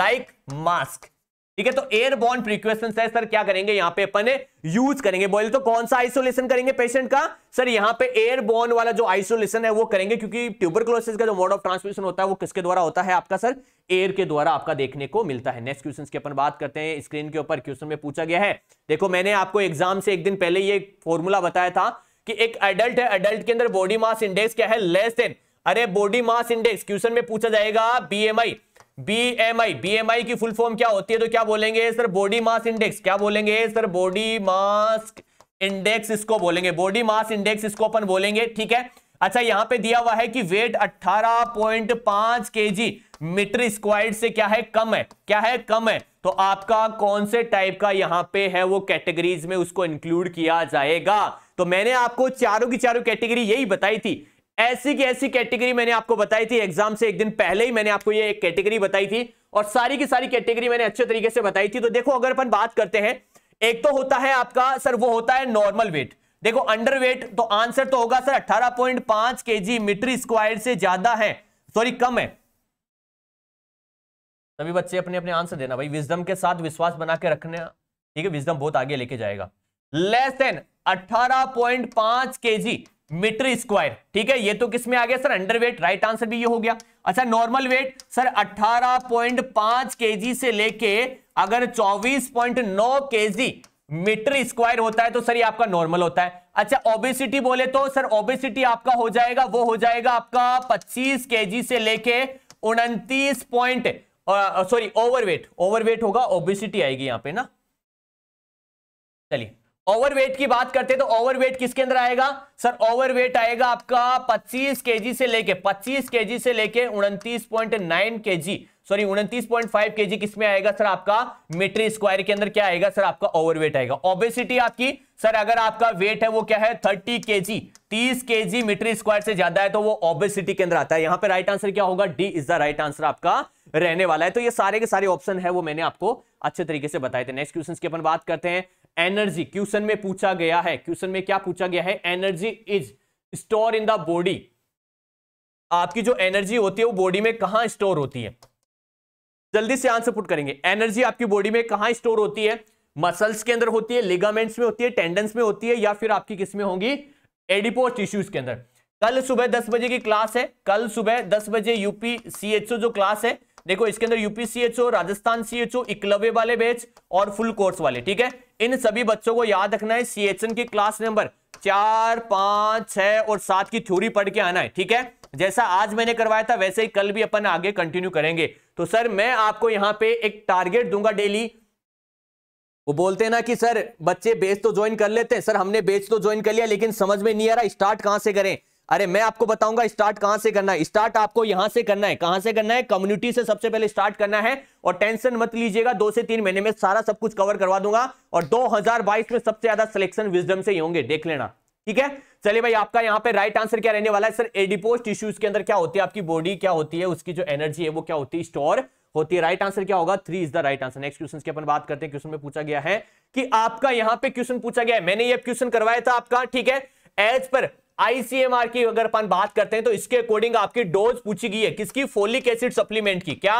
लाइक मास्क ठीक है तो एयरबॉर्न प्रिक्वेशन है सर क्या करेंगे यहां पे अपन यूज करेंगे बोले तो कौन सा आइसोलेशन करेंगे पेशेंट का सर यहां पे एयर एयरबॉर्न वाला जो आइसोलेशन है वो करेंगे क्योंकि ट्यूबरक्लोसिस का जो मोड ऑफ ट्रांसमिशन होता है वो किसके द्वारा होता है आपका सर एयर के द्वारा आपका देखने को मिलता है नेक्स्ट क्वेश्चन की अपन बात करते हैं स्क्रीन के ऊपर क्वेश्चन में पूछा गया है देखो मैंने आपको एग्जाम से एक दिन पहले ये फॉर्मूला बताया था कि एक एडल्ट है एडल्ट के अंदर बॉडी मास इंडेक्स क्या है लेस देन अरे बॉडी मास इंडेक्स क्वेश्चन में पूछा जाएगा बीएमआई बीएमआई बीएमआई की फुल फॉर्म क्या होती है तो क्या बोलेंगे सर बॉडी मास इंडेक्स क्या बोलेंगे सर बॉडी मास इंडेक्स इसको बोलेंगे बॉडी मास इंडेक्स इसको अपन बोलेंगे ठीक है अच्छा यहां पे दिया हुआ है कि weight 18.5 point KG metre square से क्या है कम है क्या है कम है तो आपका कौन से टाइप का यहां पे है वो कैटेगरीज में उसको इंक्लूड किया जाएगा तो मैंने आपको चारों की चारों कैटेगरी यही बताई थी ऐसी की ऐसी कैटेगरी मैंने आपको बताई थी एग्जाम से एक दिन पहले ही मैंने आपको ये एक कैटेगरी बताई थी और सारी की सारी कैटेगरी मैंने अच्छे तरीके से बताई थी तो देखो अगर अपन बात करते हैं एक तो होता है आपका सर वो होता है नॉर्मल वेट देखो अंडर वेट तो आंसर तो होगा सर 18.5 जी मीटर स्क्वायर से ज्यादा है सॉरी कम है सभी बच्चे अपने अपने आंसर देना भाई विजडम के साथ विश्वास बना के रखना ठीक है विजडम बहुत आगे लेके जाएगा less than 18.5 KG metre square ठीक है ये तो किसमें आ गया sir under weight right answer भी ये हो गया अच्छा नॉर्मल वेट सर 18.5 केजी से लेके अगर 24.9 केजी मीटर स्क्वायर होता है तो सर ये आपका नॉर्मल होता है अच्छा ओबेसिटी बोले तो सर ओबेसिटी आपका हो जाएगा वो हो जाएगा आपका 25 केजी से लेके उनतीस पॉइंट सॉरी ओवरवेट ओवरवेट होगा ओबेसिटी आएगी यहां पे ना चलिए ओवरवेट की बात करते हैं तो ओवरवेट किसके अंदर आएगा सर ओवरवेट आएगा आपका 25 केजी से लेके 25 केजी से लेके 29.9 केजी सॉरी 29.5 केजी किसमें आएगा सर आपका मीटर स्क्वायर के अंदर क्या आएगा सर आपका ओवरवेट आएगा ओबेसिटी आपकी सर अगर आपका वेट है वो क्या है जी तीस 30 जी मीटर स्क्वायर से ज्यादा है तो वो ओबेसिटी के अंदर आता है यहां पे राइट आंसर क्या होगा D is the right answer आपका रहने वाला है तो ये सारे के सारे ऑप्शन है वो मैंने आपको अच्छे तरीके से बताए थे नेक्स्ट क्वेश्चन की अपन बात करते हैं एनर्जी क्वेश्चन में पूछा गया है क्वेश्चन में क्या पूछा गया है energy is store in the body आपकी जो एनर्जी होती है वो बॉडी में कहां स्टोर होती है जल्दी से आंसर पुट करेंगे एनर्जी आपकी बॉडी में कहां स्टोर होती है मसल्स के अंदर होती है लिगामेंट्स में होती है टेंडेंस में होती है या फिर आपकी किस में होगी टिश्यूज के अंदर कल सुबह दस बजे की क्लास है कल सुबह दस बजे यूपी सी जो क्लास है देखो इसके अंदर यूपीसीएचओ राजस्थान सीएचओ इकलवे वाले बैच और फुल कोर्स वाले ठीक है इन सभी बच्चों को याद रखना है सीएचएन की क्लास नंबर चार पांच छह और सात की थ्योरी पढ़ के आना है ठीक है जैसा आज मैंने करवाया था वैसे ही कल भी अपन आगे कंटिन्यू करेंगे तो सर मैं आपको यहाँ पे एक टारगेट दूंगा डेली वो बोलते हैं ना कि सर बच्चे बेच तो ज्वाइन कर लेते हैं सर हमने बेच तो ज्वाइन कर लिया लेकिन समझ में नहीं आ रहा स्टार्ट कहां से करें अरे मैं आपको बताऊंगा स्टार्ट कहां से करना है स्टार्ट आपको यहां से करना है कहां से करना है कम्युनिटी से सबसे पहले स्टार्ट करना है और टेंशन मत लीजिएगा दो से तीन महीने में सारा सब कुछ कवर करवा दूंगा और 2022 में सबसे ज्यादा सिलेक्शन विजडम से ही होंगे देख लेना ठीक है चलिए भाई आपका यहाँ पे राइट आंसर क्या रहने वाला है सर एडिपोस्ट इश्यूज के अंदर क्या होती है आपकी बॉडी क्या होती है उसकी जो एनर्जी है वो क्या होती है स्टोर होती है राइट आंसर क्या होगा three is the right answer next question की अपन बात करते हैं क्वेश्चन में पूछा गया है कि आपका यहाँ पे क्वेश्चन पूछा गया है मैंने ये क्वेश्चन करवाया था आपका ठीक है एज पर आईसीएमआर की अगर अपन बात करते हैं तो इसके अकॉर्डिंग आपकी डोज पूछी गई है किसकी फोलिक एसिड सप्लीमेंट की क्या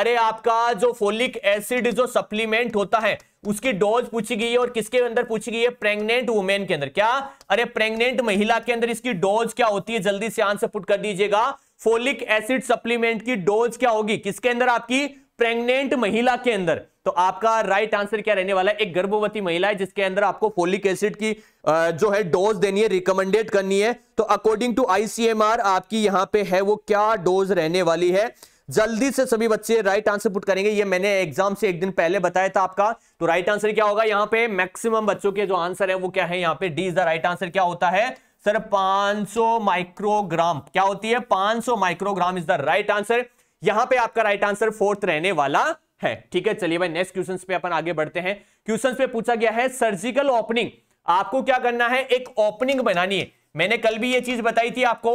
अरे आपका जो फोलिक एसिड जो सप्लीमेंट होता है उसकी डोज पूछी गई है और किसके अंदर पूछी गई है प्रेग्नेंट वुमेन के अंदर क्या अरे प्रेग्नेंट महिला के अंदर इसकी डोज क्या होती है जल्दी से आंसर पुट कर दीजिएगा फोलिक एसिड सप्लीमेंट की डोज क्या होगी किसके अंदर आपकी प्रेग्नेंट महिला के अंदर तो आपका राइट आंसर क्या रहने वाला है एक गर्भवती महिला है जिसके अंदर आपको फोलिक एसिड की जो है डोज देनी है रिकमेंडेड करनी है तो अकॉर्डिंग टू आईसीएमआर आपकी यहां पे है वो क्या डोज रहने वाली है जल्दी से सभी बच्चे राइट आंसर पुट करेंगे ये मैंने एग्जाम से एक दिन पहले बताया था आपका तो राइट आंसर क्या होगा यहाँ पे मैक्सिमम बच्चों के जो आंसर है वो क्या है यहाँ पे D is the right answer क्या होता है सर 500 माइक्रोग्राम क्या होती है 500 microgram is the right answer यहां पे आपका राइट आंसर फोर्थ रहने वाला है ठीक है चलिए भाई नेक्स्ट क्वेश्चन पे अपन आगे बढ़ते हैं क्वेश्चन पे पूछा गया है सर्जिकल ओपनिंग आपको क्या करना है एक ओपनिंग बनानी है मैंने कल भी ये चीज बताई थी आपको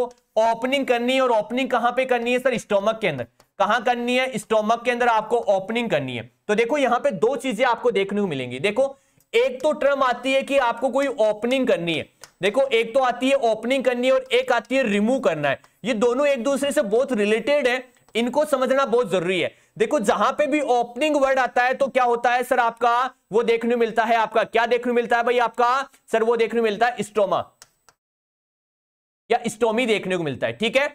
ओपनिंग करनी है और ओपनिंग कहां पे करनी है सर स्टोमक के अंदर कहां करनी है स्टोमक के अंदर आपको ओपनिंग करनी है तो देखो यहां पे दो चीजें आपको देखने को मिलेंगी देखो एक तो टर्म आती है कि आपको कोई ओपनिंग करनी है देखो एक तो आती है ओपनिंग करनी है और एक आती है रिमूव करना है ये दोनों एक दूसरे से बहुत रिलेटेड है इनको समझना बहुत जरूरी है देखो जहां पे भी ओपनिंग वर्ड आता है तो क्या होता है सर आपका वो देखने मिलता है आपका क्या देखने मिलता है भाई आपका सर वो देखने मिलता है स्टोमा या स्टोमी देखने को मिलता है ठीक है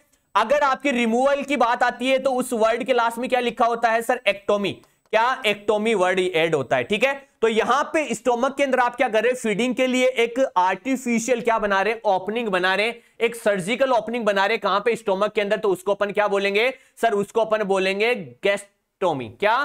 अगर आपकी रिमूवल की बात आती है तो उस वर्ड के लास्ट में क्या लिखा होता है सर एक्टोमी क्या एक्टोमी वर्ड एड होता है ठीक है तो यहां पे स्टोमक के अंदर आप क्या कर रहे हैं फीडिंग के लिए एक आर्टिफिशियल क्या बना रहे हैं ओपनिंग बना रहे हैं एक सर्जिकल ओपनिंग बना रहे हैं कहां पे स्टोमक के अंदर तो उसको अपन क्या बोलेंगे सर उसको अपन बोलेंगे गेस्टोमी क्या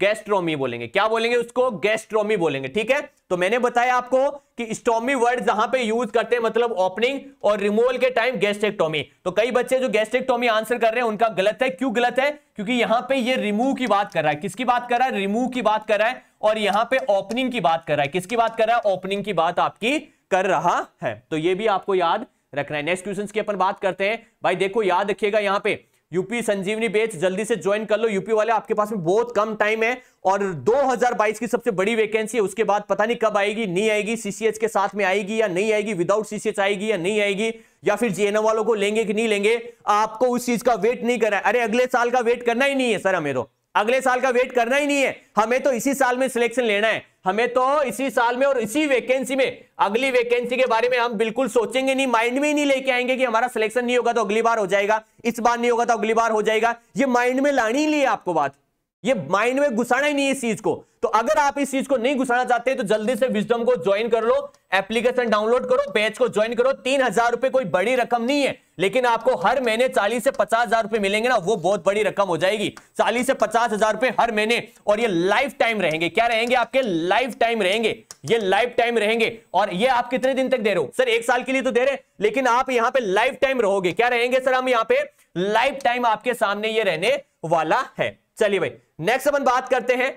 गैस्ट्रोमी बोलेंगे क्या बोलेंगे उसको गैस्ट्रोमी बोलेंगे ठीक है तो मैंने बताया आपको कि स्टोमी वर्ड जहां पे यूज करते हैं मतलब ओपनिंग और रिमूवल के टाइम गैस्ट्रेक्टोमी तो कई बच्चे जो गैस्ट्रेक्टोमी आंसर कर रहे हैं उनका गलत है क्यों गलत है क्योंकि यहां पे ये रिमूव की बात कर रहा है किसकी बात कर रहा है रिमूव की बात कर रहा है और यहां पर ओपनिंग की बात कर रहा है किसकी बात कर रहा है ओपनिंग की बात आपकी कर रहा है तो यह भी आपको याद रखना है नेक्स्ट क्वेश्चन की अपन बात करते हैं भाई देखो याद रखिएगा यहां पर यूपी संजीवनी बेच जल्दी से ज्वाइन कर लो यूपी वाले आपके पास में बहुत कम टाइम है और 2022 की सबसे बड़ी वैकेंसी है उसके बाद पता नहीं कब आएगी नहीं आएगी सीसीएच के साथ में आएगी या नहीं आएगी विदाउट सीसीएच आएगी या नहीं आएगी या फिर जीएनओ वालों को लेंगे कि नहीं लेंगे आपको उस चीज का वेट नहीं करना है अरे अगले साल का वेट करना ही नहीं है सर हमें तो अगले साल का वेट करना ही नहीं है हमें तो इसी साल में सिलेक्शन लेना है हमें तो इसी साल में और इसी वैकेंसी में अगली वैकेंसी के बारे में हम बिल्कुल सोचेंगे नहीं माइंड में ही नहीं लेके आएंगे कि हमारा सिलेक्शन नहीं होगा तो अगली बार हो जाएगा इस बार नहीं होगा तो अगली बार हो जाएगा ये माइंड में लानी ही है आपको बात ये माइंड में घुसाना ही नहीं है इस चीज को तो अगर आप इस चीज को नहीं घुसाना चाहते तो जल्दी से विजडम को ज्वाइन कर लो एप्लीकेशन डाउनलोड करो बैच को ज्वाइन करो तीन हजार कोई बड़ी रकम नहीं है लेकिन आपको हर महीने चालीस से पचास हजार रुपए मिलेंगे ना वो बहुत बड़ी रकम हो जाएगी चालीस से पचास हजार रुपए हर महीने और ये लाइफ टाइम रहेंगे क्या रहेंगे आपके लाइफ टाइम रहेंगे ये लाइफ टाइम रहेंगे और ये आप कितने दिन तक दे रहे हो सर एक साल के लिए तो दे रहे लेकिन आप यहाँ पे लाइफ टाइम रहोगे क्या रहेंगे सर हम यहाँ पे लाइफ टाइम आपके सामने ये रहने वाला है चलिए भाई नेक्स्ट अपन बात करते हैं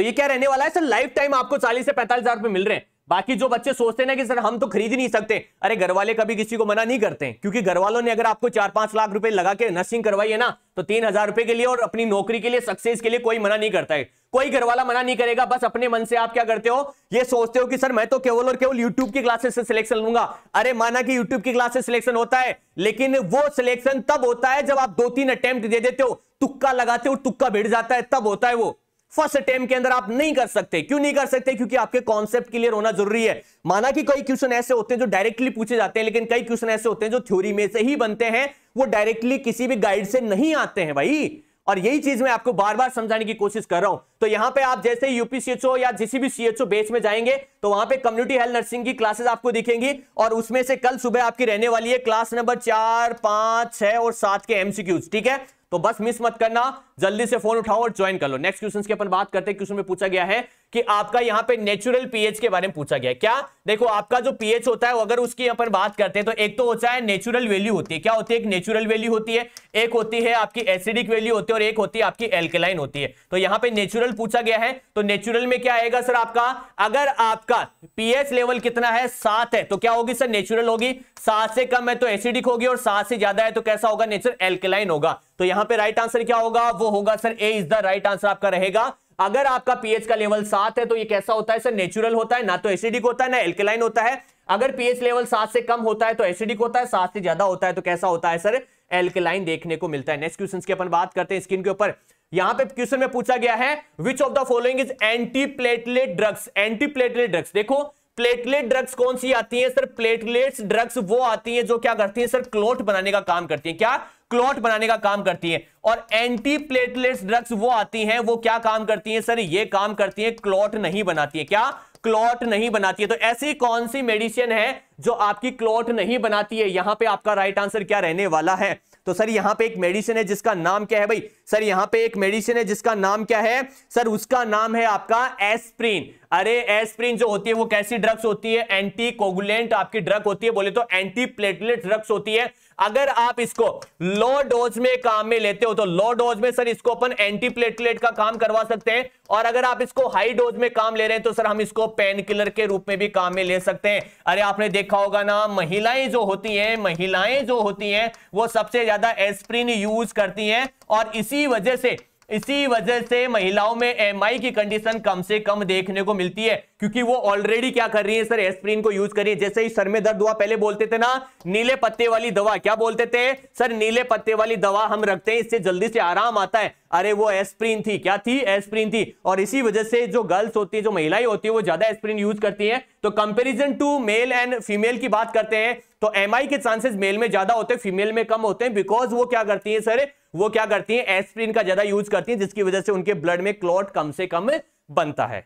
तो ये क्या रहने वाला है सर लाइफ टाइम आपको चालीस से पैंतालीस हजार रुपए मिल रहे हैं बाकी जो बच्चे सोचते ना कि सर हम तो खरीद ही नहीं सकते अरे घर वाले कभी किसी को मना नहीं करते क्योंकि घर वालों ने अगर आपको चार पांच लाख रुपए लगा के नर्सिंग करवाई है ना तो तीन हजार रुपए के लिए और अपनी नौकरी के लिए सक्सेस के लिए कोई मना नहीं करता है कोई घर वाला मना नहीं करेगा बस अपने मन से आप क्या करते हो ये सोचते हो कि सर मैं तो केवल और केवल यूट्यूब की क्लासेस से सिलेक्शन लूंगा अरे माना कि यूट्यूब की क्लासेस सिलेक्शन होता है लेकिन वो सिलेक्शन तब होता है जब आप दो तीन अटेम्प्ट दे देते हो तुक्का लगाते हो तुक्का भिड़ जाता है तब होता है वो फर्स्ट अटेम्प के अंदर आप नहीं कर सकते क्यों नहीं कर सकते क्योंकि आपके कॉन्सेप्ट क्लियर होना जरूरी है माना कि कई क्वेश्चन ऐसे होते हैं जो डायरेक्टली पूछे जाते हैं लेकिन कई क्वेश्चन ऐसे होते हैं जो थ्योरी में से ही बनते हैं वो डायरेक्टली किसी भी गाइड से नहीं आते हैं भाई और यही चीज मैं आपको बार बार समझाने की कोशिश कर रहा हूं तो यहां पे आप जैसे यूपीसीएचओ या किसी भी सीएचओ बेच में जाएंगे तो वहां पे कम्युनिटी हेल्थ नर्सिंग की क्लासेस आपको दिखेंगी और उसमें से कल सुबह आपकी रहने वाली है क्लास नंबर चार पांच छह और सात के एमसीक्यूज ठीक है तो बस मिस मत करना जल्दी से फोन उठाओ और ज्वाइन कर लो नेक्स्ट क्वेश्चन की अपन बात करते हैं क्वेश्चन में पूछा गया है कि आपका यहां पे नेचुरल पीएच के बारे में पूछा गया क्या देखो आपका जो पीएच होता है अगर उसकी अपन बात करते हैं तो एक तो होता है नेचुरल वैल्यू होती है क्या होती है एक नेचुरल वैल्यू होती है एक होती है आपकी एसिडिक वैल्यू होती है और एक होती है आपकी एल्केलाइन होती है तो यहां पे नेचुरल पूछा गया है तो नेचुरल में क्या आएगा सर आपका अगर आपका पीएच लेवल कितना है सात है तो क्या होगी सर नेचुरल होगी सात से कम है तो एसिडिक होगी और सात से ज्यादा है तो कैसा होगा नेचुरल एल्केलाइन होगा तो यहां पे राइट आंसर क्या होगा वो होगा sir A is the right answer आपका रहेगा अगर आपका पीएच का लेवल सात है तो ये कैसा होता है सर नेचुरल होता है ना तो एसिडिक होता है ना एल्केलाइन होता है अगर पीएच लेवल सात से कम होता है तो एसिडिक होता है सात से ज्यादा होता है तो कैसा होता है सर एल्केलाइन देखने को मिलता है नेक्स्ट क्वेश्चन की अपन बात करते हैं स्किन के ऊपर यहां पे क्वेश्चन में पूछा गया है which of the following is anti platelet drugs anti platelet drugs देखो प्लेटलेट ड्रग्स कौन सी आती हैं सर प्लेटलेट्स ड्रग्स वो आती हैं जो क्या करती हैं सर क्लोट बनाने का काम करती हैं क्या क्लॉट बनाने का काम करती हैं और एंटी प्लेटलेट ड्रग्स वो आती हैं वो क्या काम करती हैं सर ये काम करती हैं क्लॉट नहीं बनाती है क्या क्लॉट नहीं बनाती है तो ऐसी कौन सी मेडिसिन है जो आपकी क्लॉट नहीं बनाती है यहां पे आपका राइट आंसर क्या रहने वाला है तो सर यहां पे एक मेडिसिन है जिसका नाम क्या है भाई सर यहां पे एक मेडिसिन है जिसका नाम क्या है सर उसका नाम है आपका एस्प्रीन अरे एस्प्रीन जो होती है वो कैसी ड्रग्स होती है एंटी कोगुलेंट आपकी ड्रग होती है बोले तो एंटी प्लेटलेट ड्रग्स होती है अगर आप इसको लो डोज में काम में लेते हो तो लो डोज में सर इसको अपन एंटीप्लेटलेट का काम करवा सकते हैं और अगर आप इसको हाई डोज में काम ले रहे हैं तो सर हम इसको पेन किलर के रूप में भी काम में ले सकते हैं अरे आपने देखा होगा ना महिलाएं जो होती हैं महिलाएं जो होती हैं वो सबसे ज्यादा एस्प्रिन यूज करती हैं और इसी वजह से इसी वजह से महिलाओं में एम की कंडीशन कम से कम देखने को मिलती है क्योंकि वो ऑलरेडी क्या कर रही है सर एस्प्रिन को यूज कर रही है जैसे ही सर में दर्द हुआ पहले बोलते थे ना नीले पत्ते वाली दवा क्या बोलते थे सर नीले पत्ते वाली दवा हम रखते हैं इससे जल्दी से आराम आता है अरे वो एस्प्रिन थी क्या थी एस्प्रिन थी और इसी वजह से जो गर्ल्स होती है जो महिलाएं होती है वो ज्यादा एस्प्रिन यूज करती है तो comparison to male and female की बात करते हैं तो एम के चांसेस मेल में ज्यादा होते हैं फीमेल में कम होते हैं बिकॉज वो क्या करती है सर वो क्या करती हैं एस्प्रिन का ज्यादा यूज करती हैं जिसकी वजह से उनके ब्लड में क्लॉट कम से कम बनता है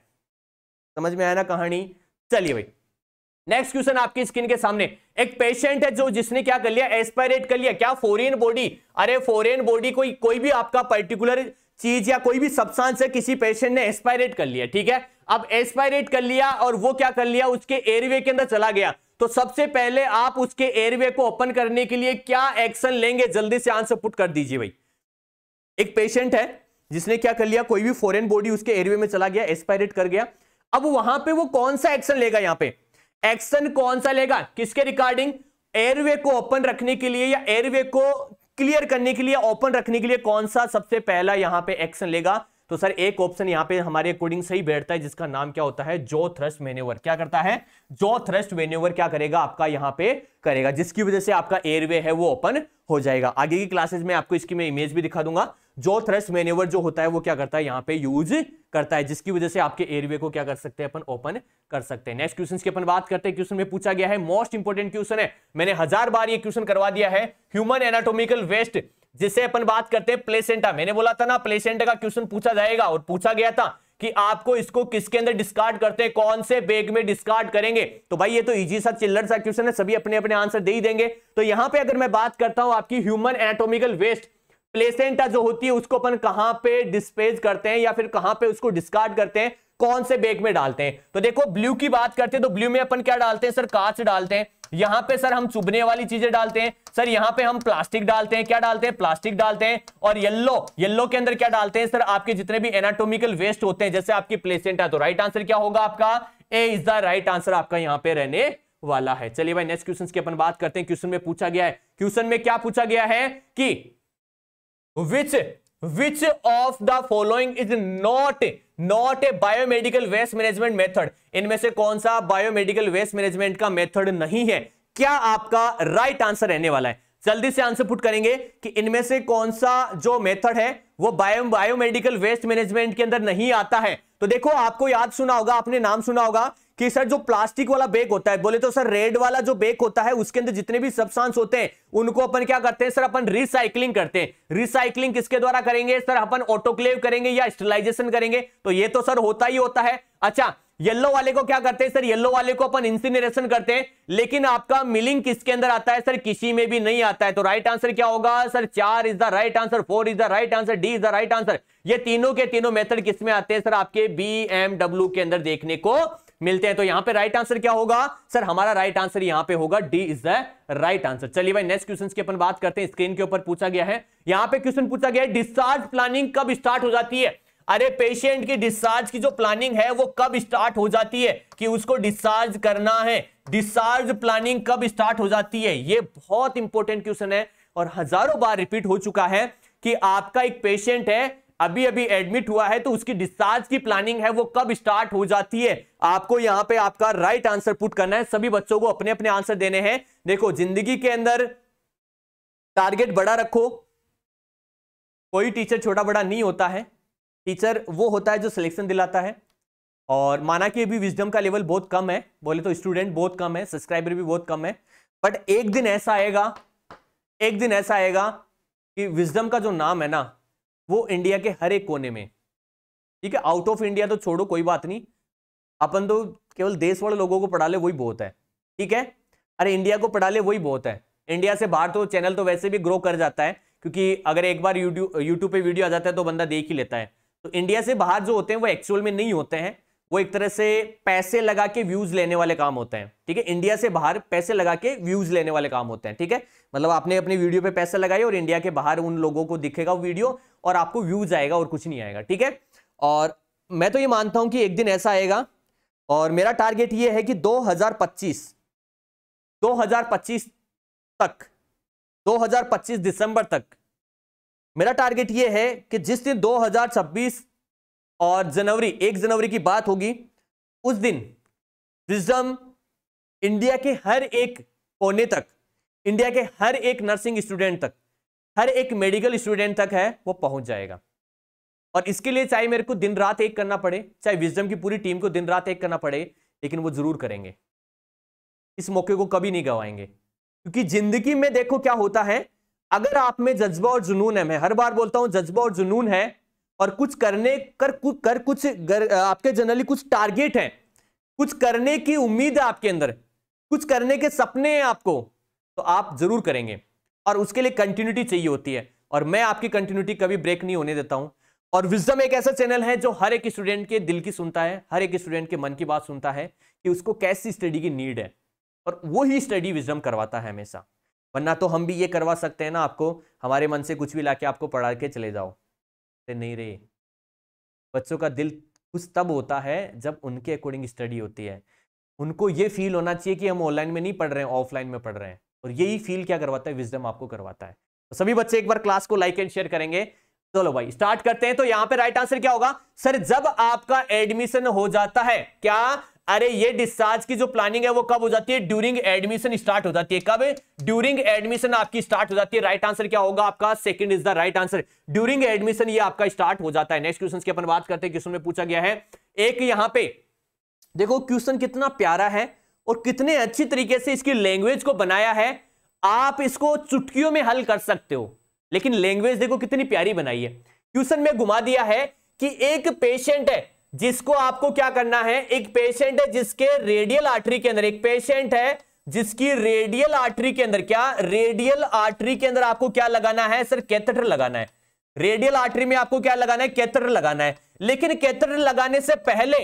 समझ में आया ना कहानी चलिए भाई नेक्स्ट क्वेश्चन आपकी स्किन के सामने एक पेशेंट है जो जिसने क्या कर लिया एस्पायरेट कर लिया क्या फॉरेन बॉडी अरे फॉरेन बॉडी कोई कोई भी आपका पर्टिकुलर चीज या कोई भी सब्सटेंस है किसी पेशेंट ने एस्पायरेट कर लिया ठीक है अब एस्पायरेट कर लिया और वो क्या कर लिया उसके एयरवे के अंदर चला गया तो सबसे पहले आप उसके एयरवे को ओपन करने के लिए क्या एक्शन लेंगे जल्दी से आंसर पुट कर दीजिए भाई एक पेशेंट है जिसने क्या कर लिया कोई भी फॉरेन बॉडी उसके एयरवे में चला गया एक्सपायरेट कर गया अब वहां पे वो कौन सा एक्शन लेगा यहां पे एक्शन कौन सा लेगा किसके रिकॉर्डिंग एयरवे को ओपन रखने के लिए या एयरवे को क्लियर करने के लिए ओपन रखने के लिए कौन सा सबसे पहला यहां पे एक्शन लेगा तो सर एक ऑप्शन यहाँ पे हमारे अकॉर्डिंग सही बैठता है जिसका नाम क्या होता है जो थ्रस्ट मेन्यूवर क्या करता है जो थ्रस्ट मेन्यूवर क्या करेगा आपका यहाँ पे करेगा जिसकी वजह से आपका एयरवे है वो ओपन हो जाएगा आगे की क्लासेस में आपको इसकी मैं इमेज भी दिखा दूंगा जो थ्रस्ट मेन्यूवर जो होता है वो क्या करता है यहाँ पे यूज करता है जिसकी वजह से आपके एयरवे को क्या कर सकते हैं अपन ओपन कर सकते हैं नेक्स्ट क्वेश्चन की अपन बात करते हैं क्वेश्चन में पूछा गया है मोस्ट इंपोर्टेंट क्वेश्चन है मैंने हजार बार ये क्वेश्चन करवा दिया है ह्यूमन एनाटोमिकल वेस्ट जिससे अपन बात करते हैं प्लेसेंटा मैंने बोला था ना प्लेसेंटा का क्वेश्चन पूछा जाएगा और पूछा गया था कि आपको इसको किसके अंदर डिस्कार्ड करते हैं कौन से बैग में डिस्कार्ड करेंगे तो भाई ये तो इजी सा चिल्लर सा क्वेश्चन है सभी अपने अपने आंसर दे ही देंगे तो यहां पे अगर मैं बात करता हूं आपकी ह्यूमन एनाटोमिकल वेस्ट प्लेसेंटा जो होती है उसको अपन कहां पे डिस्पेज करते हैं या फिर कहां पे उसको डिस्कार्ड करते हैं कौन से बैग में डालते हैं तो देखो ब्लू की बात करते हैं तो ब्लू में अपन क्या डालते हैं सर कांच डालते हैं यहां पे सर हम चुभने वाली चीजें डालते हैं सर यहां पे हम प्लास्टिक डालते हैं क्या डालते हैं प्लास्टिक डालते हैं और येल्लो येल्लो के अंदर क्या डालते हैं सर आपके जितने भी एनाटोमिकल वेस्ट होते हैं जैसे आपकी प्लेसेंटा तो राइट आंसर क्या होगा आपका A is the right answer आपका यहां पे रहने वाला है चलिए भाई नेक्स्ट क्वेश्चन की अपन बात करते हैं क्वेश्चन में पूछा गया है क्वेश्चन में क्या पूछा गया है कि which which of the following is not not a biomedical waste management method इनमें से कौन सा बायोमेडिकल वेस्ट मैनेजमेंट का मेथड नहीं है क्या आपका राइट right आंसर रहने वाला है जल्दी से आंसर पुट करेंगे कि इनमें से कौन सा जो मेथड है वो बायो बायोमेडिकल वेस्ट मैनेजमेंट के अंदर नहीं आता है तो देखो आपको याद सुना होगा आपने नाम सुना होगा कि सर जो प्लास्टिक वाला बेग होता है बोले तो सर रेड वाला जो बेग होता है उसके अंदर जितने भी सब्सटेंस होते हैं उनको अपन क्या करते हैं सर अपन रिसाइकलिंग करते हैं रिसाइकलिंग किसके द्वारा करेंगे सर अपन ऑटोक्लेव करेंगे या स्टेलाइजेशन करेंगे तो ये तो सर होता ही होता है अच्छा येलो वाले को क्या करते हैं सर येलो वाले को अपन इंसिनरेशन करते हैं लेकिन आपका मिलिंग किसके अंदर आता है सर किसी में भी नहीं आता है तो राइट आंसर क्या होगा सर चार is the right answer four is the right answer D is the right answer ये तीनों के तीनों मेथड किसमें आते हैं सर आपके बी एमडब्ल्यू के अंदर देखने को मिलते हैं तो यहां पे राइट आंसर क्या होगा सर हमारा राइट आंसर यहां पे होगा D is the right answer चलिए भाई नेक्स्ट क्वेश्चन की अपन बात करते हैं स्क्रीन के ऊपर पूछा गया है यहां पे क्वेश्चन पूछा गया है डिस्चार्ज प्लानिंग कब स्टार्ट हो जाती है अरे पेशेंट की डिस्चार्ज की जो प्लानिंग है वो कब स्टार्ट हो जाती है कि उसको डिस्चार्ज करना है डिस्चार्ज प्लानिंग कब स्टार्ट हो जाती है ये बहुत इंपॉर्टेंट क्वेश्चन है और हजारों बार रिपीट हो चुका है कि आपका एक पेशेंट है अभी अभी एडमिट हुआ है तो उसकी डिस्चार्ज की प्लानिंग है वो कब स्टार्ट हो जाती है आपको यहां पे आपका राइट आंसर पुट करना है सभी बच्चों को अपने अपने आंसर देने हैं देखो जिंदगी के अंदर टारगेट बड़ा रखो कोई टीचर छोटा बड़ा नहीं होता है टीचर वो होता है जो सिलेक्शन दिलाता है और माना कि अभी विजडम का लेवल बहुत कम है बोले तो स्टूडेंट बहुत कम है सब्सक्राइबर भी बहुत कम है बट एक दिन ऐसा आएगा एक दिन ऐसा आएगा कि विजडम का जो नाम है ना वो इंडिया के हर एक कोने में ठीक है आउट ऑफ इंडिया तो छोड़ो कोई बात नहीं अपन तो केवल देश वाले लोगों को पढ़ा ले वही बहुत है ठीक है अरे इंडिया को पढ़ा ले वही बहुत है इंडिया से बाहर तो चैनल तो वैसे भी ग्रो कर जाता है क्योंकि अगर एक बार यूट्यूब यूट्यूब पे वीडियो आ जाता है तो बंदा देख ही लेता है तो इंडिया से बाहर जो होते हैं वो एक्चुअल में नहीं होते हैं वो एक तरह से पैसे लगा के व्यूज लेने वाले काम होते हैं ठीक है इंडिया से बाहर पैसे लगा के व्यूज लेने वाले काम होते हैं ठीक है मतलब आपने अपनी वीडियो पे पैसे लगाए और इंडिया के बाहर उन लोगों को दिखेगा वो वीडियो और आपको व्यूज आएगा और कुछ नहीं आएगा ठीक है और मैं तो ये मानता हूं कि एक दिन ऐसा आएगा और मेरा टारगेट ये है कि हजार पच्चीस तक पच्चीस दिसंबर तक मेरा टारगेट ये है कि जिस दिन छब्बीस और जनवरी एक जनवरी की बात होगी उस दिन विजडम इंडिया के हर एक कोने तक इंडिया के हर एक नर्सिंग स्टूडेंट तक हर एक मेडिकल स्टूडेंट तक है वो पहुंच जाएगा और इसके लिए चाहे मेरे को दिन रात एक करना पड़े चाहे विजडम की पूरी टीम को दिन रात एक करना पड़े लेकिन वो जरूर करेंगे इस मौके को कभी नहीं गवाएंगे क्योंकि जिंदगी में देखो क्या होता है अगर आप में जज्बा और जुनून है मैं हर बार बोलता हूं जज्बा और जुनून है और कुछ करने कर कुछ कर कुछ गर, आपके जनरली कुछ टारगेट हैं कुछ करने की उम्मीद है आपके अंदर कुछ करने के सपने हैं आपको तो आप जरूर करेंगे और उसके लिए कंटिन्यूटी चाहिए होती है और मैं आपकी कंटिन्यूटी कभी ब्रेक नहीं होने देता हूं और विजम एक ऐसा चैनल है जो हर एक स्टूडेंट के दिल की सुनता है हर एक स्टूडेंट के मन की बात सुनता है कि उसको कैसी स्टडी की नीड है और वो ही स्टडी विजम करवाता है हमेशा वरना तो हम भी ये करवा सकते हैं ना आपको हमारे मन से कुछ भी लाके आपको पढ़ा के चले जाओ नहीं रहे बच्चों का दिल खुश तब होता है जब उनके अकॉर्डिंग स्टडी होती है उनको ये फील होना चाहिए कि हम ऑनलाइन में नहीं पढ़ रहे हैं ऑफलाइन में पढ़ रहे हैं और यही फील क्या करवाता है विजडम आपको करवाता है तो सभी बच्चे एक बार क्लास को लाइक एंड शेयर करेंगे चलो भाई स्टार्ट करते हैं तो यहां पे राइट आंसर क्या होगा सर जब आपका एडमिशन हो जाता है क्या अरे ये डिस्चार्ज की जो प्लानिंग है वो कब हो जाती है ड्यूरिंग एडमिशन स्टार्ट हो जाती है कब ड्यूरिंग एडमिशन आपकी स्टार्ट हो जाती है राइट right आंसर क्या होगा आपका second is the right answer during admission ये आपका स्टार्ट हो जाता है नेक्स्ट क्वेश्चन की अपन बात करते हैं क्वेश्चन में पूछा गया है एक यहां पर देखो क्वेश्चन कितना प्यारा है और कितने अच्छी तरीके से इसकी लैंग्वेज को बनाया है आप इसको चुटकियों में हल कर सकते हो लेकिन लैंग्वेज देखो कितनी प्यारी बनाई है क्वेश्चन में घुमा दिया है कि एक पेशेंट है जिसको आपको क्या करना है एक पेशेंट है जिसके रेडियल आर्टरी के अंदर एक पेशेंट है जिसकी रेडियल आर्टरी के अंदर क्या रेडियल आर्टरी के अंदर आपको क्या लगाना है सर कैथेटर लगाना है रेडियल आर्टरी में आपको क्या लगाना है कैथेटर लगाना है लेकिन कैथेटर लगाने से पहले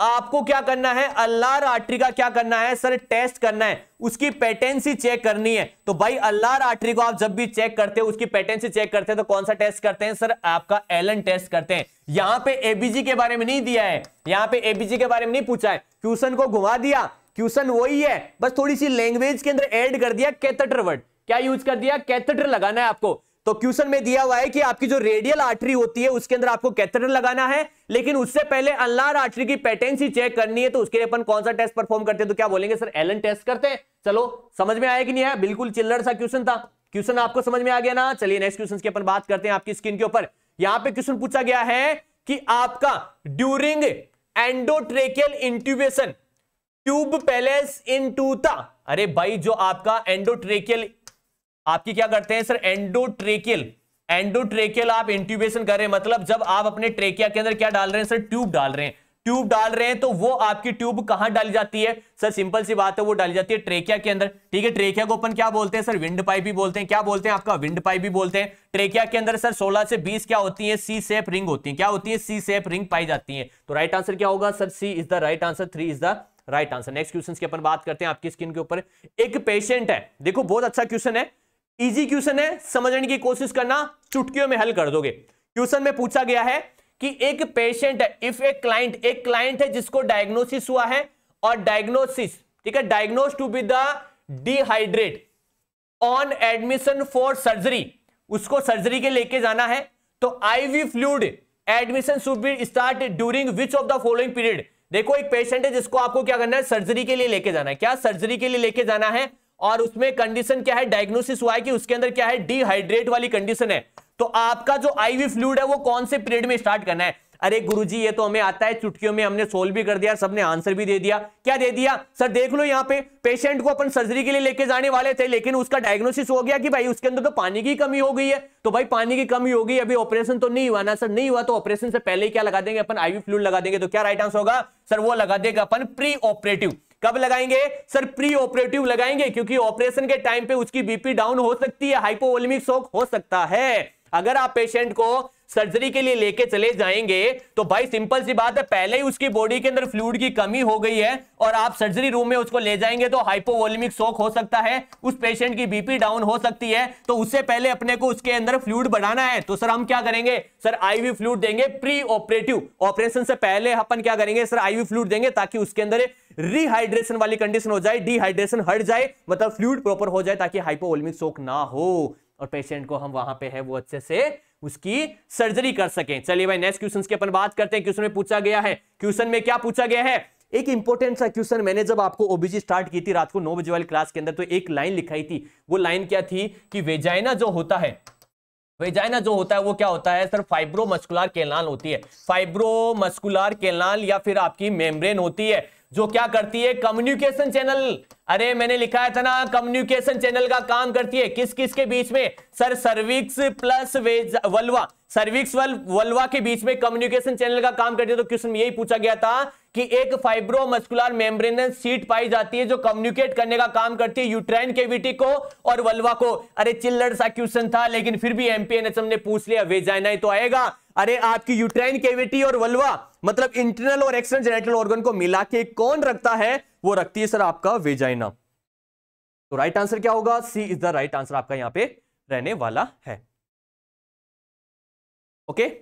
आपको क्या करना है अल्लाह आर्टरी का क्या करना है सर टेस्ट करना है उसकी पेटेंसी चेक करनी है तो भाई अल्लाह आर्टरी को आप जब भी चेक करते हैं उसकी पेटेंसी चेक करते हैं तो कौन सा टेस्ट करते हैं सर आपका एलन टेस्ट करते हैं यहां पे एबीजी के बारे में नहीं दिया है यहां पे एबीजी के बारे में नहीं पूछा है क्यूशन को घुमा दिया क्यूसन वही है बस थोड़ी सी लैंग्वेज के अंदर एड कर दिया कैथेटर वर्ड क्या यूज कर दिया कैथेटर लगाना है आपको तो क्वेश्चन में दिया हुआ है कि आपकी जो रेडियल आर्टरी होती है उसके अंदर आपको कैथेटर लगाना है लेकिन उससे पहले अनलार आर्टरी की पेटेंसी चेक करनी है तो उसके लिए अपन कौन सा टेस्ट परफॉर्म करते हैं तो क्या बोलेंगे सर एलन टेस्ट करते हैं चलो समझ में आया कि नहीं आया बिल्कुल चिल्लर सा क्वेश्चन था क्वेश्चन आपको समझ में आ गया ना चलिए नेक्स्ट क्वेश्चन की अपन बात करते हैं आपकी स्किन के ऊपर यहां पर क्वेश्चन पूछा गया है कि आपका during endotracheal intubation tube placed in टूता अरे भाई जो आपका एंडोट्रेकियल आपकी क्या करते हैं सर एंडोट्रेकियल एंडोट्रेकियल आप इंट्यूबेशन कर रहे हैं मतलब जब आप अपने ट्रेकिया के अंदर क्या डाल रहे हैं सर ट्यूब डाल रहे हैं ट्यूब डाल रहे हैं तो वो आपकी ट्यूब कहां डाली जाती है सर सिंपल सी बात है वो डाली जाती है ट्रेकिया के अंदर ठीक है ट्रेकिया को अपन क्या बोलते हैं सर विंड पाइप भी बोलते हैं क्या बोलते हैं आपका विंड पाइप भी बोलते हैं ट्रेकिया के अंदर सर 16 से 20 क्या होती है सी सेफ रिंग होती है क्या होती है सी सेफ रिंग पाई जाती है तो राइट आंसर क्या होगा sir C is the right answer three is the right answer next question की अपन बात करते हैं आपकी स्किन के ऊपर एक पेशेंट है देखो बहुत अच्छा क्वेश्चन है इजी क्वेश्चन है समझने की कोशिश करना चुटकियों में हल कर दोगे क्वेश्चन में पूछा गया है कि एक पेशेंट है इफ ए क्लाइंट एक क्लाइंट है जिसको डायग्नोसिस हुआ है और डायग्नोसिस ठीक है diagnose to be the dehydrate on admission for surgery उसको सर्जरी के लेके जाना है तो IV fluid admission should be start during which of the following period देखो एक पेशेंट है जिसको आपको क्या करना है सर्जरी के लिए लेके जाना है क्या सर्जरी के लिए लेके जाना है और उसमें कंडीशन क्या है डायग्नोसिस हुआ है कि उसके अंदर क्या है डिहाइड्रेट वाली कंडीशन है तो आपका जो आईवी फ्लूड है वो कौन से पीरियड में स्टार्ट करना है अरे गुरुजी ये तो हमें आता है चुटकियों में हमने सोल्व भी कर दिया सबने आंसर भी दे दिया क्या दे दिया सर देख लो यहाँ पे पेशेंट को अपन सर्जरी के लिए लेके जाने वाले थे लेकिन उसका डायग्नोसिस हो गया कि भाई उसके अंदर तो पानी की कमी हो गई है तो भाई पानी की कमी होगी अभी ऑपरेशन तो नहीं हुआ ना सर नहीं हुआ तो ऑपरेशन से पहले क्या लगा देंगे अपन आईवी फ्लूड लगा देंगे तो क्या राइट आंसर होगा सर वो लगा देगा अपन प्री ऑपरेटिव कब लगाएंगे सर प्री ऑपरेटिव लगाएंगे क्योंकि ऑपरेशन के टाइम पे उसकी बीपी डाउन हो सकती है हाइपोवोलेमिक शोक हो सकता है अगर आप पेशेंट को सर्जरी के लिए लेके चले जाएंगे तो भाई सिंपल सी बात है पहले ही उसकी बॉडी के अंदर फ्लूड की कमी हो गई है और आप सर्जरी रूम में उसको ले जाएंगे तो हाइपोवोलिमिक शोक हो सकता है उस पेशेंट की बीपी डाउन हो सकती है तो उससे पहले अपने को उसके अंदर फ्लूड बढ़ाना है तो सर हम क्या करेंगे सर आईवी फ्लूड देंगे प्री ऑपरेटिव ऑपरेशन से पहले अपन क्या करेंगे सर आईवी फ्लूड देंगे ताकि उसके अंदर रिहाइड्रेशन वाली कंडीशन हो जाए डिहाइड्रेशन हट जाए मतलब फ्लूड प्रॉपर हो जाए ताकि हाइपोवोलिमिक शोक ना हो और पेशेंट को हम वहां पे है वो अच्छे से उसकी सर्जरी कर सकें चलिए भाई नेक्स्ट क्वेश्चन की अपन बात करते हैं क्वेश्चन में पूछा गया है क्वेश्चन में क्या पूछा गया है एक इंपॉर्टेंट सा क्वेश्चन मैंने जब आपको ओबीजी स्टार्ट की थी रात को नौ बजे वाली क्लास के अंदर तो एक लाइन लिखाई थी वो लाइन क्या थी कि वेजाइना जो होता है वेजाइना जो होता है वो क्या होता है सर फाइब्रो मस्कुलर केनाल होती है फाइब्रो मस्कुलर केनाल या फिर आपकी मेम्ब्रेन होती है जो क्या करती है कम्युनिकेशन चैनल अरे मैंने लिखा था ना कम्युनिकेशन चैनल का काम करती है किस किस के बीच में sir cervix plus vulva cervix वल, वल्वा के बीच में कम्युनिकेशन चैनल का काम करती है तो क्वेश्चन में यही पूछा गया था कि एक फाइब्रो मस्कुलर मेम्ब्रेन सीट पाई जाती है जो कम्युनिकेट करने का काम करती है यूट्राइन केविटी को और वल्वा को अरे चिल्लर सा क्वेश्चन था लेकिन फिर भी एमपीएनएचएम ने पूछ लिया वेजाइना ही तो आएगा अरे आपकी यूट्राइन केविटी और वल्वा मतलब इंटरनल और एक्सटर्नल जेनेटल ऑर्गन को मिला के कौन रखता है वो रखती है सर आपका वेजाइना तो राइट आंसर क्या होगा C is the right answer आपका यहां पे रहने वाला है ओके okay?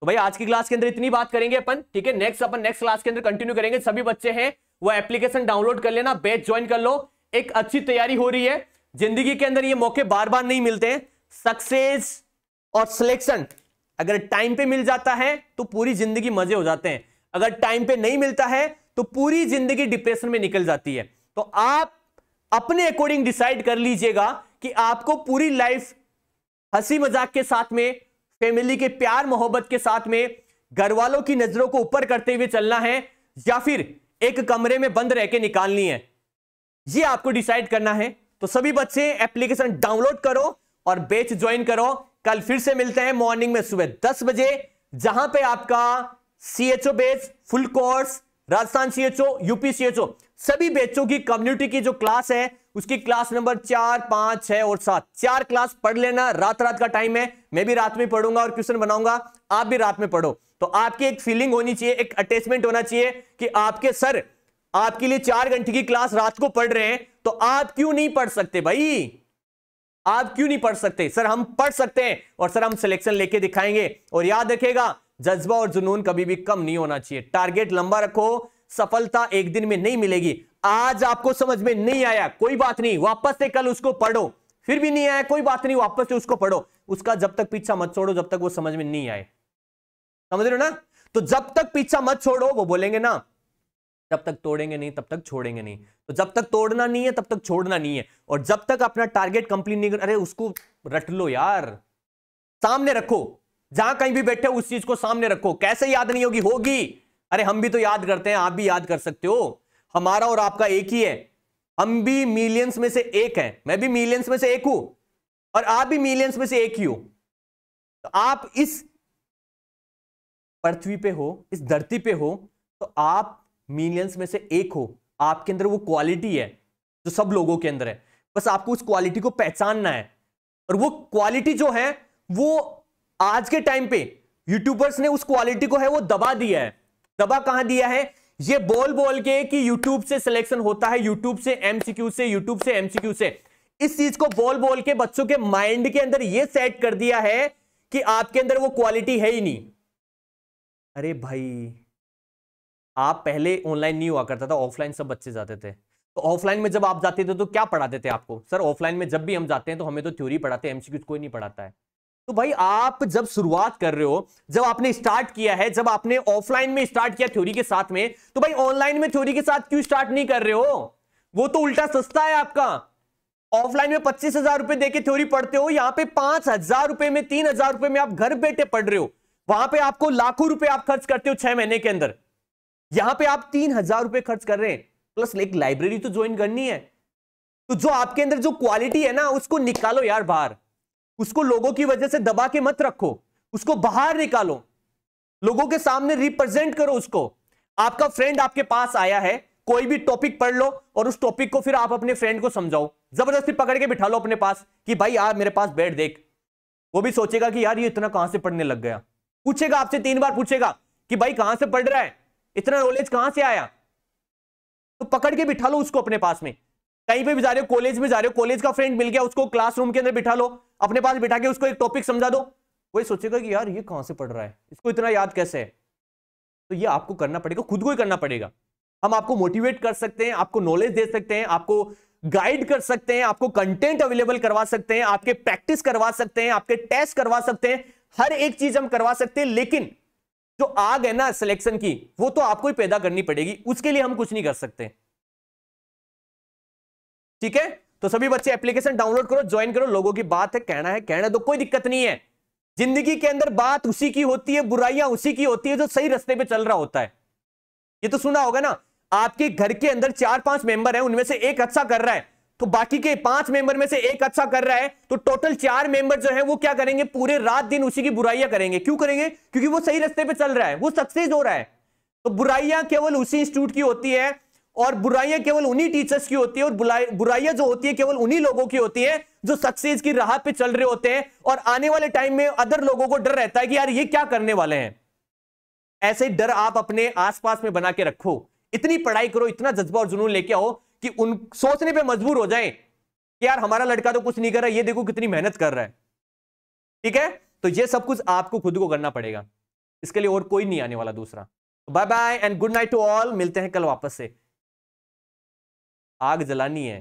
तो भाई आज की क्लास के अंदर इतनी बात करेंगे अपन ठीक है नेक्स्ट अपन नेक्स्ट क्लास के अंदर कंटिन्यू करेंगे सभी बच्चे हैं वो एप्लीकेशन डाउनलोड कर लेना बैच ज्वाइन कर लो एक अच्छी तैयारी हो रही है जिंदगी के अंदर ये मौके बार बार नहीं मिलते हैं सक्सेस और सिलेक्शन अगर टाइम पे मिल जाता है तो पूरी जिंदगी मजे हो जाते हैं अगर टाइम पे नहीं मिलता है तो पूरी जिंदगी डिप्रेशन में निकल जाती है तो आप अपने अकॉर्डिंग डिसाइड कर लीजिएगा कि आपको पूरी लाइफ हंसी मजाक के साथ में फैमिली के प्यार मोहब्बत के साथ में घर वालों की नजरों को ऊपर करते हुए चलना है या फिर एक कमरे में बंद रह के निकालनी है ये आपको डिसाइड करना है तो सभी बच्चे एप्लीकेशन डाउनलोड करो और बेच ज्वाइन करो कल फिर से मिलते हैं मॉर्निंग में सुबह दस बजे जहां पे आपका CHO batch full course Rajasthan CHO UP CHO सभी बैचों की कम्युनिटी की जो क्लास है उसकी क्लास नंबर चार पांच छह और सात चार क्लास पढ़ लेना रात रात का टाइम है मैं भी रात में पढ़ूंगा और क्वेश्चन बनाऊंगा आप भी रात में पढ़ो तो आपकी एक फीलिंग होनी चाहिए एक अटैचमेंट होना चाहिए कि आपके सर आपके लिए चार घंटे की क्लास रात को पढ़ रहे हैं तो आप क्यों नहीं पढ़ सकते भाई आप क्यों नहीं पढ़ सकते सर हम पढ़ सकते हैं और सर हम सिलेक्शन लेके दिखाएंगे और याद रखेगा जज्बा और जुनून कभी भी कम नहीं होना चाहिए टारगेट लंबा रखो सफलता एक दिन में नहीं मिलेगी आज आपको समझ में नहीं आया कोई बात नहीं वापस से कल उसको पढ़ो फिर भी नहीं आया कोई बात नहीं वापस से उसको पढ़ो उसका जब तक पीछा मत छोड़ो जब तक वो समझ में नहीं आए समझ रहे हो ना तो जब तक पीछा मत छोड़ो वो बोलेंगे ना जब तक तोड़ेंगे नहीं तब तक छोड़ेंगे नहीं तो जब तक तोड़ना नहीं है तब तक छोड़ना नहीं है और जब तक अपना टारगेट कंप्लीट नहीं कर अरे उसको रट लो यार सामने रखो जहां कहीं भी बैठे हो उस चीज को सामने रखो कैसे याद नहीं होगी होगी अरे हम भी तो याद करते हैं आप भी याद कर सकते हो हमारा और आपका एक ही है हम भी मिलियंस में से एक है मैं भी मिलियंस में से एक हूं और आप भी मिलियंस में से एक ही हो तो आप इस पृथ्वी पे हो इस धरती पे हो तो आप मिलियंस में से एक हो आपके अंदर वो क्वालिटी है जो सब लोगों के अंदर है बस आपको उस क्वालिटी को पहचानना है और वो क्वालिटी जो है वो आज के टाइम पे यूट्यूबर्स ने उस क्वालिटी को है वो दबा दिया है दबा कहां दिया है ये बोल बोल के कि यूट्यूब से सिलेक्शन होता है यूट्यूब से एमसीक्यू से यूट्यूब से एमसीक्यू से इस चीज को बोल बोल के बच्चों के माइंड के अंदर ये सेट कर दिया है कि आपके अंदर वो क्वालिटी है ही नहीं अरे भाई आप पहले ऑनलाइन नहीं हुआ करता था ऑफलाइन सब बच्चे जाते थे तो ऑफलाइन में जब आप जाते थे तो क्या पढ़ाते थे आपको सर ऑफलाइन में जब भी हम जाते हैं तो हमें तो थ्योरी पढ़ाते हैं एमसीक्यू कोई नहीं पढ़ाता है तो भाई आप जब शुरुआत कर रहे हो जब आपने स्टार्ट किया है जब आपने ऑफलाइन में स्टार्ट किया थ्योरी के साथ में तो भाई ऑनलाइन में थ्योरी के साथ क्यों स्टार्ट नहीं कर रहे हो वो तो उल्टा सस्ता है आपका ऑफलाइन में पच्चीस हजार रुपए देके थ्योरी पढ़ते हो यहां पे पांच हजार रुपए में तीन हजार रुपए में आप घर बैठे पढ़ रहे हो वहां पे आपको लाखों रुपए आप खर्च करते हो छह महीने के अंदर यहां पे आप तीन हजार रुपए खर्च कर रहे हैं प्लस एक लाइब्रेरी तो ज्वाइन करनी है तो जो आपके अंदर जो क्वालिटी है ना उसको निकालो यार बाहर उसको लोगों की वजह से दबा के मत रखो उसको बाहर निकालो लोगों के सामने रिप्रेजेंट करो उसको आपका फ्रेंड आपके पास आया है कोई भी टॉपिक पढ़ लो और उस टॉपिक को फिर आप अपने फ्रेंड को समझाओ जबरदस्ती पकड़ के बिठा लो अपने पास कि भाई यार मेरे पास बैठ देख वो भी सोचेगा कि यार ये इतना कहां से पढ़ने लग गया पूछेगा आपसे तीन बार पूछेगा कि भाई कहां से पढ़ रहा है इतना नॉलेज कहां से आया तो पकड़ के बिठा लो उसको अपने पास में कहीं पे भी जा रहे हो कॉलेज में जा रहे हो कॉलेज का फ्रेंड मिल गया उसको क्लासरूम के अंदर बिठा लो अपने पास बिठा के उसको एक टॉपिक समझा दो वही सोचेगा कि यार ये कहां से पढ़ रहा है इसको इतना याद कैसे है तो ये आपको करना पड़ेगा खुद को ही करना पड़ेगा हम आपको मोटिवेट कर सकते हैं आपको नॉलेज दे सकते हैं आपको गाइड कर सकते हैं आपको कंटेंट अवेलेबल करवा सकते हैं आपके प्रैक्टिस करवा सकते हैं आपके टेस्ट करवा सकते हैं हर एक चीज हम करवा सकते हैं लेकिन जो आग है ना सिलेक्शन की वो तो आपको ही पैदा करनी पड़ेगी उसके लिए हम कुछ नहीं कर सकते ठीक है तो सभी बच्चे एप्लीकेशन डाउनलोड करो ज्वाइन करो लोगों की बात है कहना है कहना तो कोई दिक्कत नहीं है जिंदगी के अंदर बात उसी की होती है बुराइयां उसी की होती है जो सही रस्ते पे चल रहा होता है ये तो सुना होगा ना आपके घर के अंदर चार पांच मेंबर हैं उनमें से एक अच्छा कर रहा है तो बाकी के पांच मेंबर में से एक अच्छा कर रहा है तो टोटल चार मेंबर जो है वो क्या करेंगे पूरे रात दिन उसी की बुराइयां करेंगे क्यों करेंगे क्योंकि वो सही रस्ते पर चल रहा है वो सक्सेस हो रहा है तो बुराइयां केवल उसी इंस्टीट्यूट की होती है और बुराइयां केवल उन्हीं टीचर्स की होती है और बुराइयां जो होती है केवल उन्हीं लोगों की होती है जो सक्सेस की राह पे चल रहे होते हैं और आने वाले टाइम में अदर लोगों को डर रहता है कि यार ये क्या करने वाले हैं ऐसे डर आप अपने आसपास में बना के रखो इतनी पढ़ाई करो इतना जज्बा और जुनून लेके आओ कि उन सोचने पर मजबूर हो जाए कि यार हमारा लड़का तो कुछ नहीं कर रहा ये देखो कितनी मेहनत कर रहा है ठीक है तो ये सब कुछ आपको खुद को करना पड़ेगा इसके लिए और कोई नहीं आने वाला दूसरा bye bye and good night to all मिलते हैं कल वापस से आग जलानी है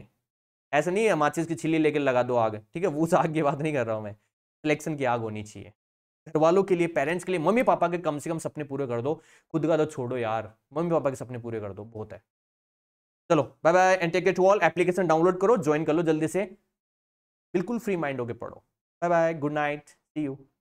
ऐसा नहीं है माचिस की छिली लेकर लगा दो आग ठीक है वो उस आग की बात नहीं कर रहा हूँ मैं सिलेक्शन की आग होनी चाहिए घर वालों के लिए पेरेंट्स के लिए मम्मी पापा के कम से कम सपने पूरे कर दो खुद का तो छोड़ो यार मम्मी पापा के सपने पूरे कर दो बहुत है चलो bye bye and take to all application download करो ज्वाइन कर लो जल्दी से बिल्कुल फ्री माइंड होकर पढ़ो bye bye good night see you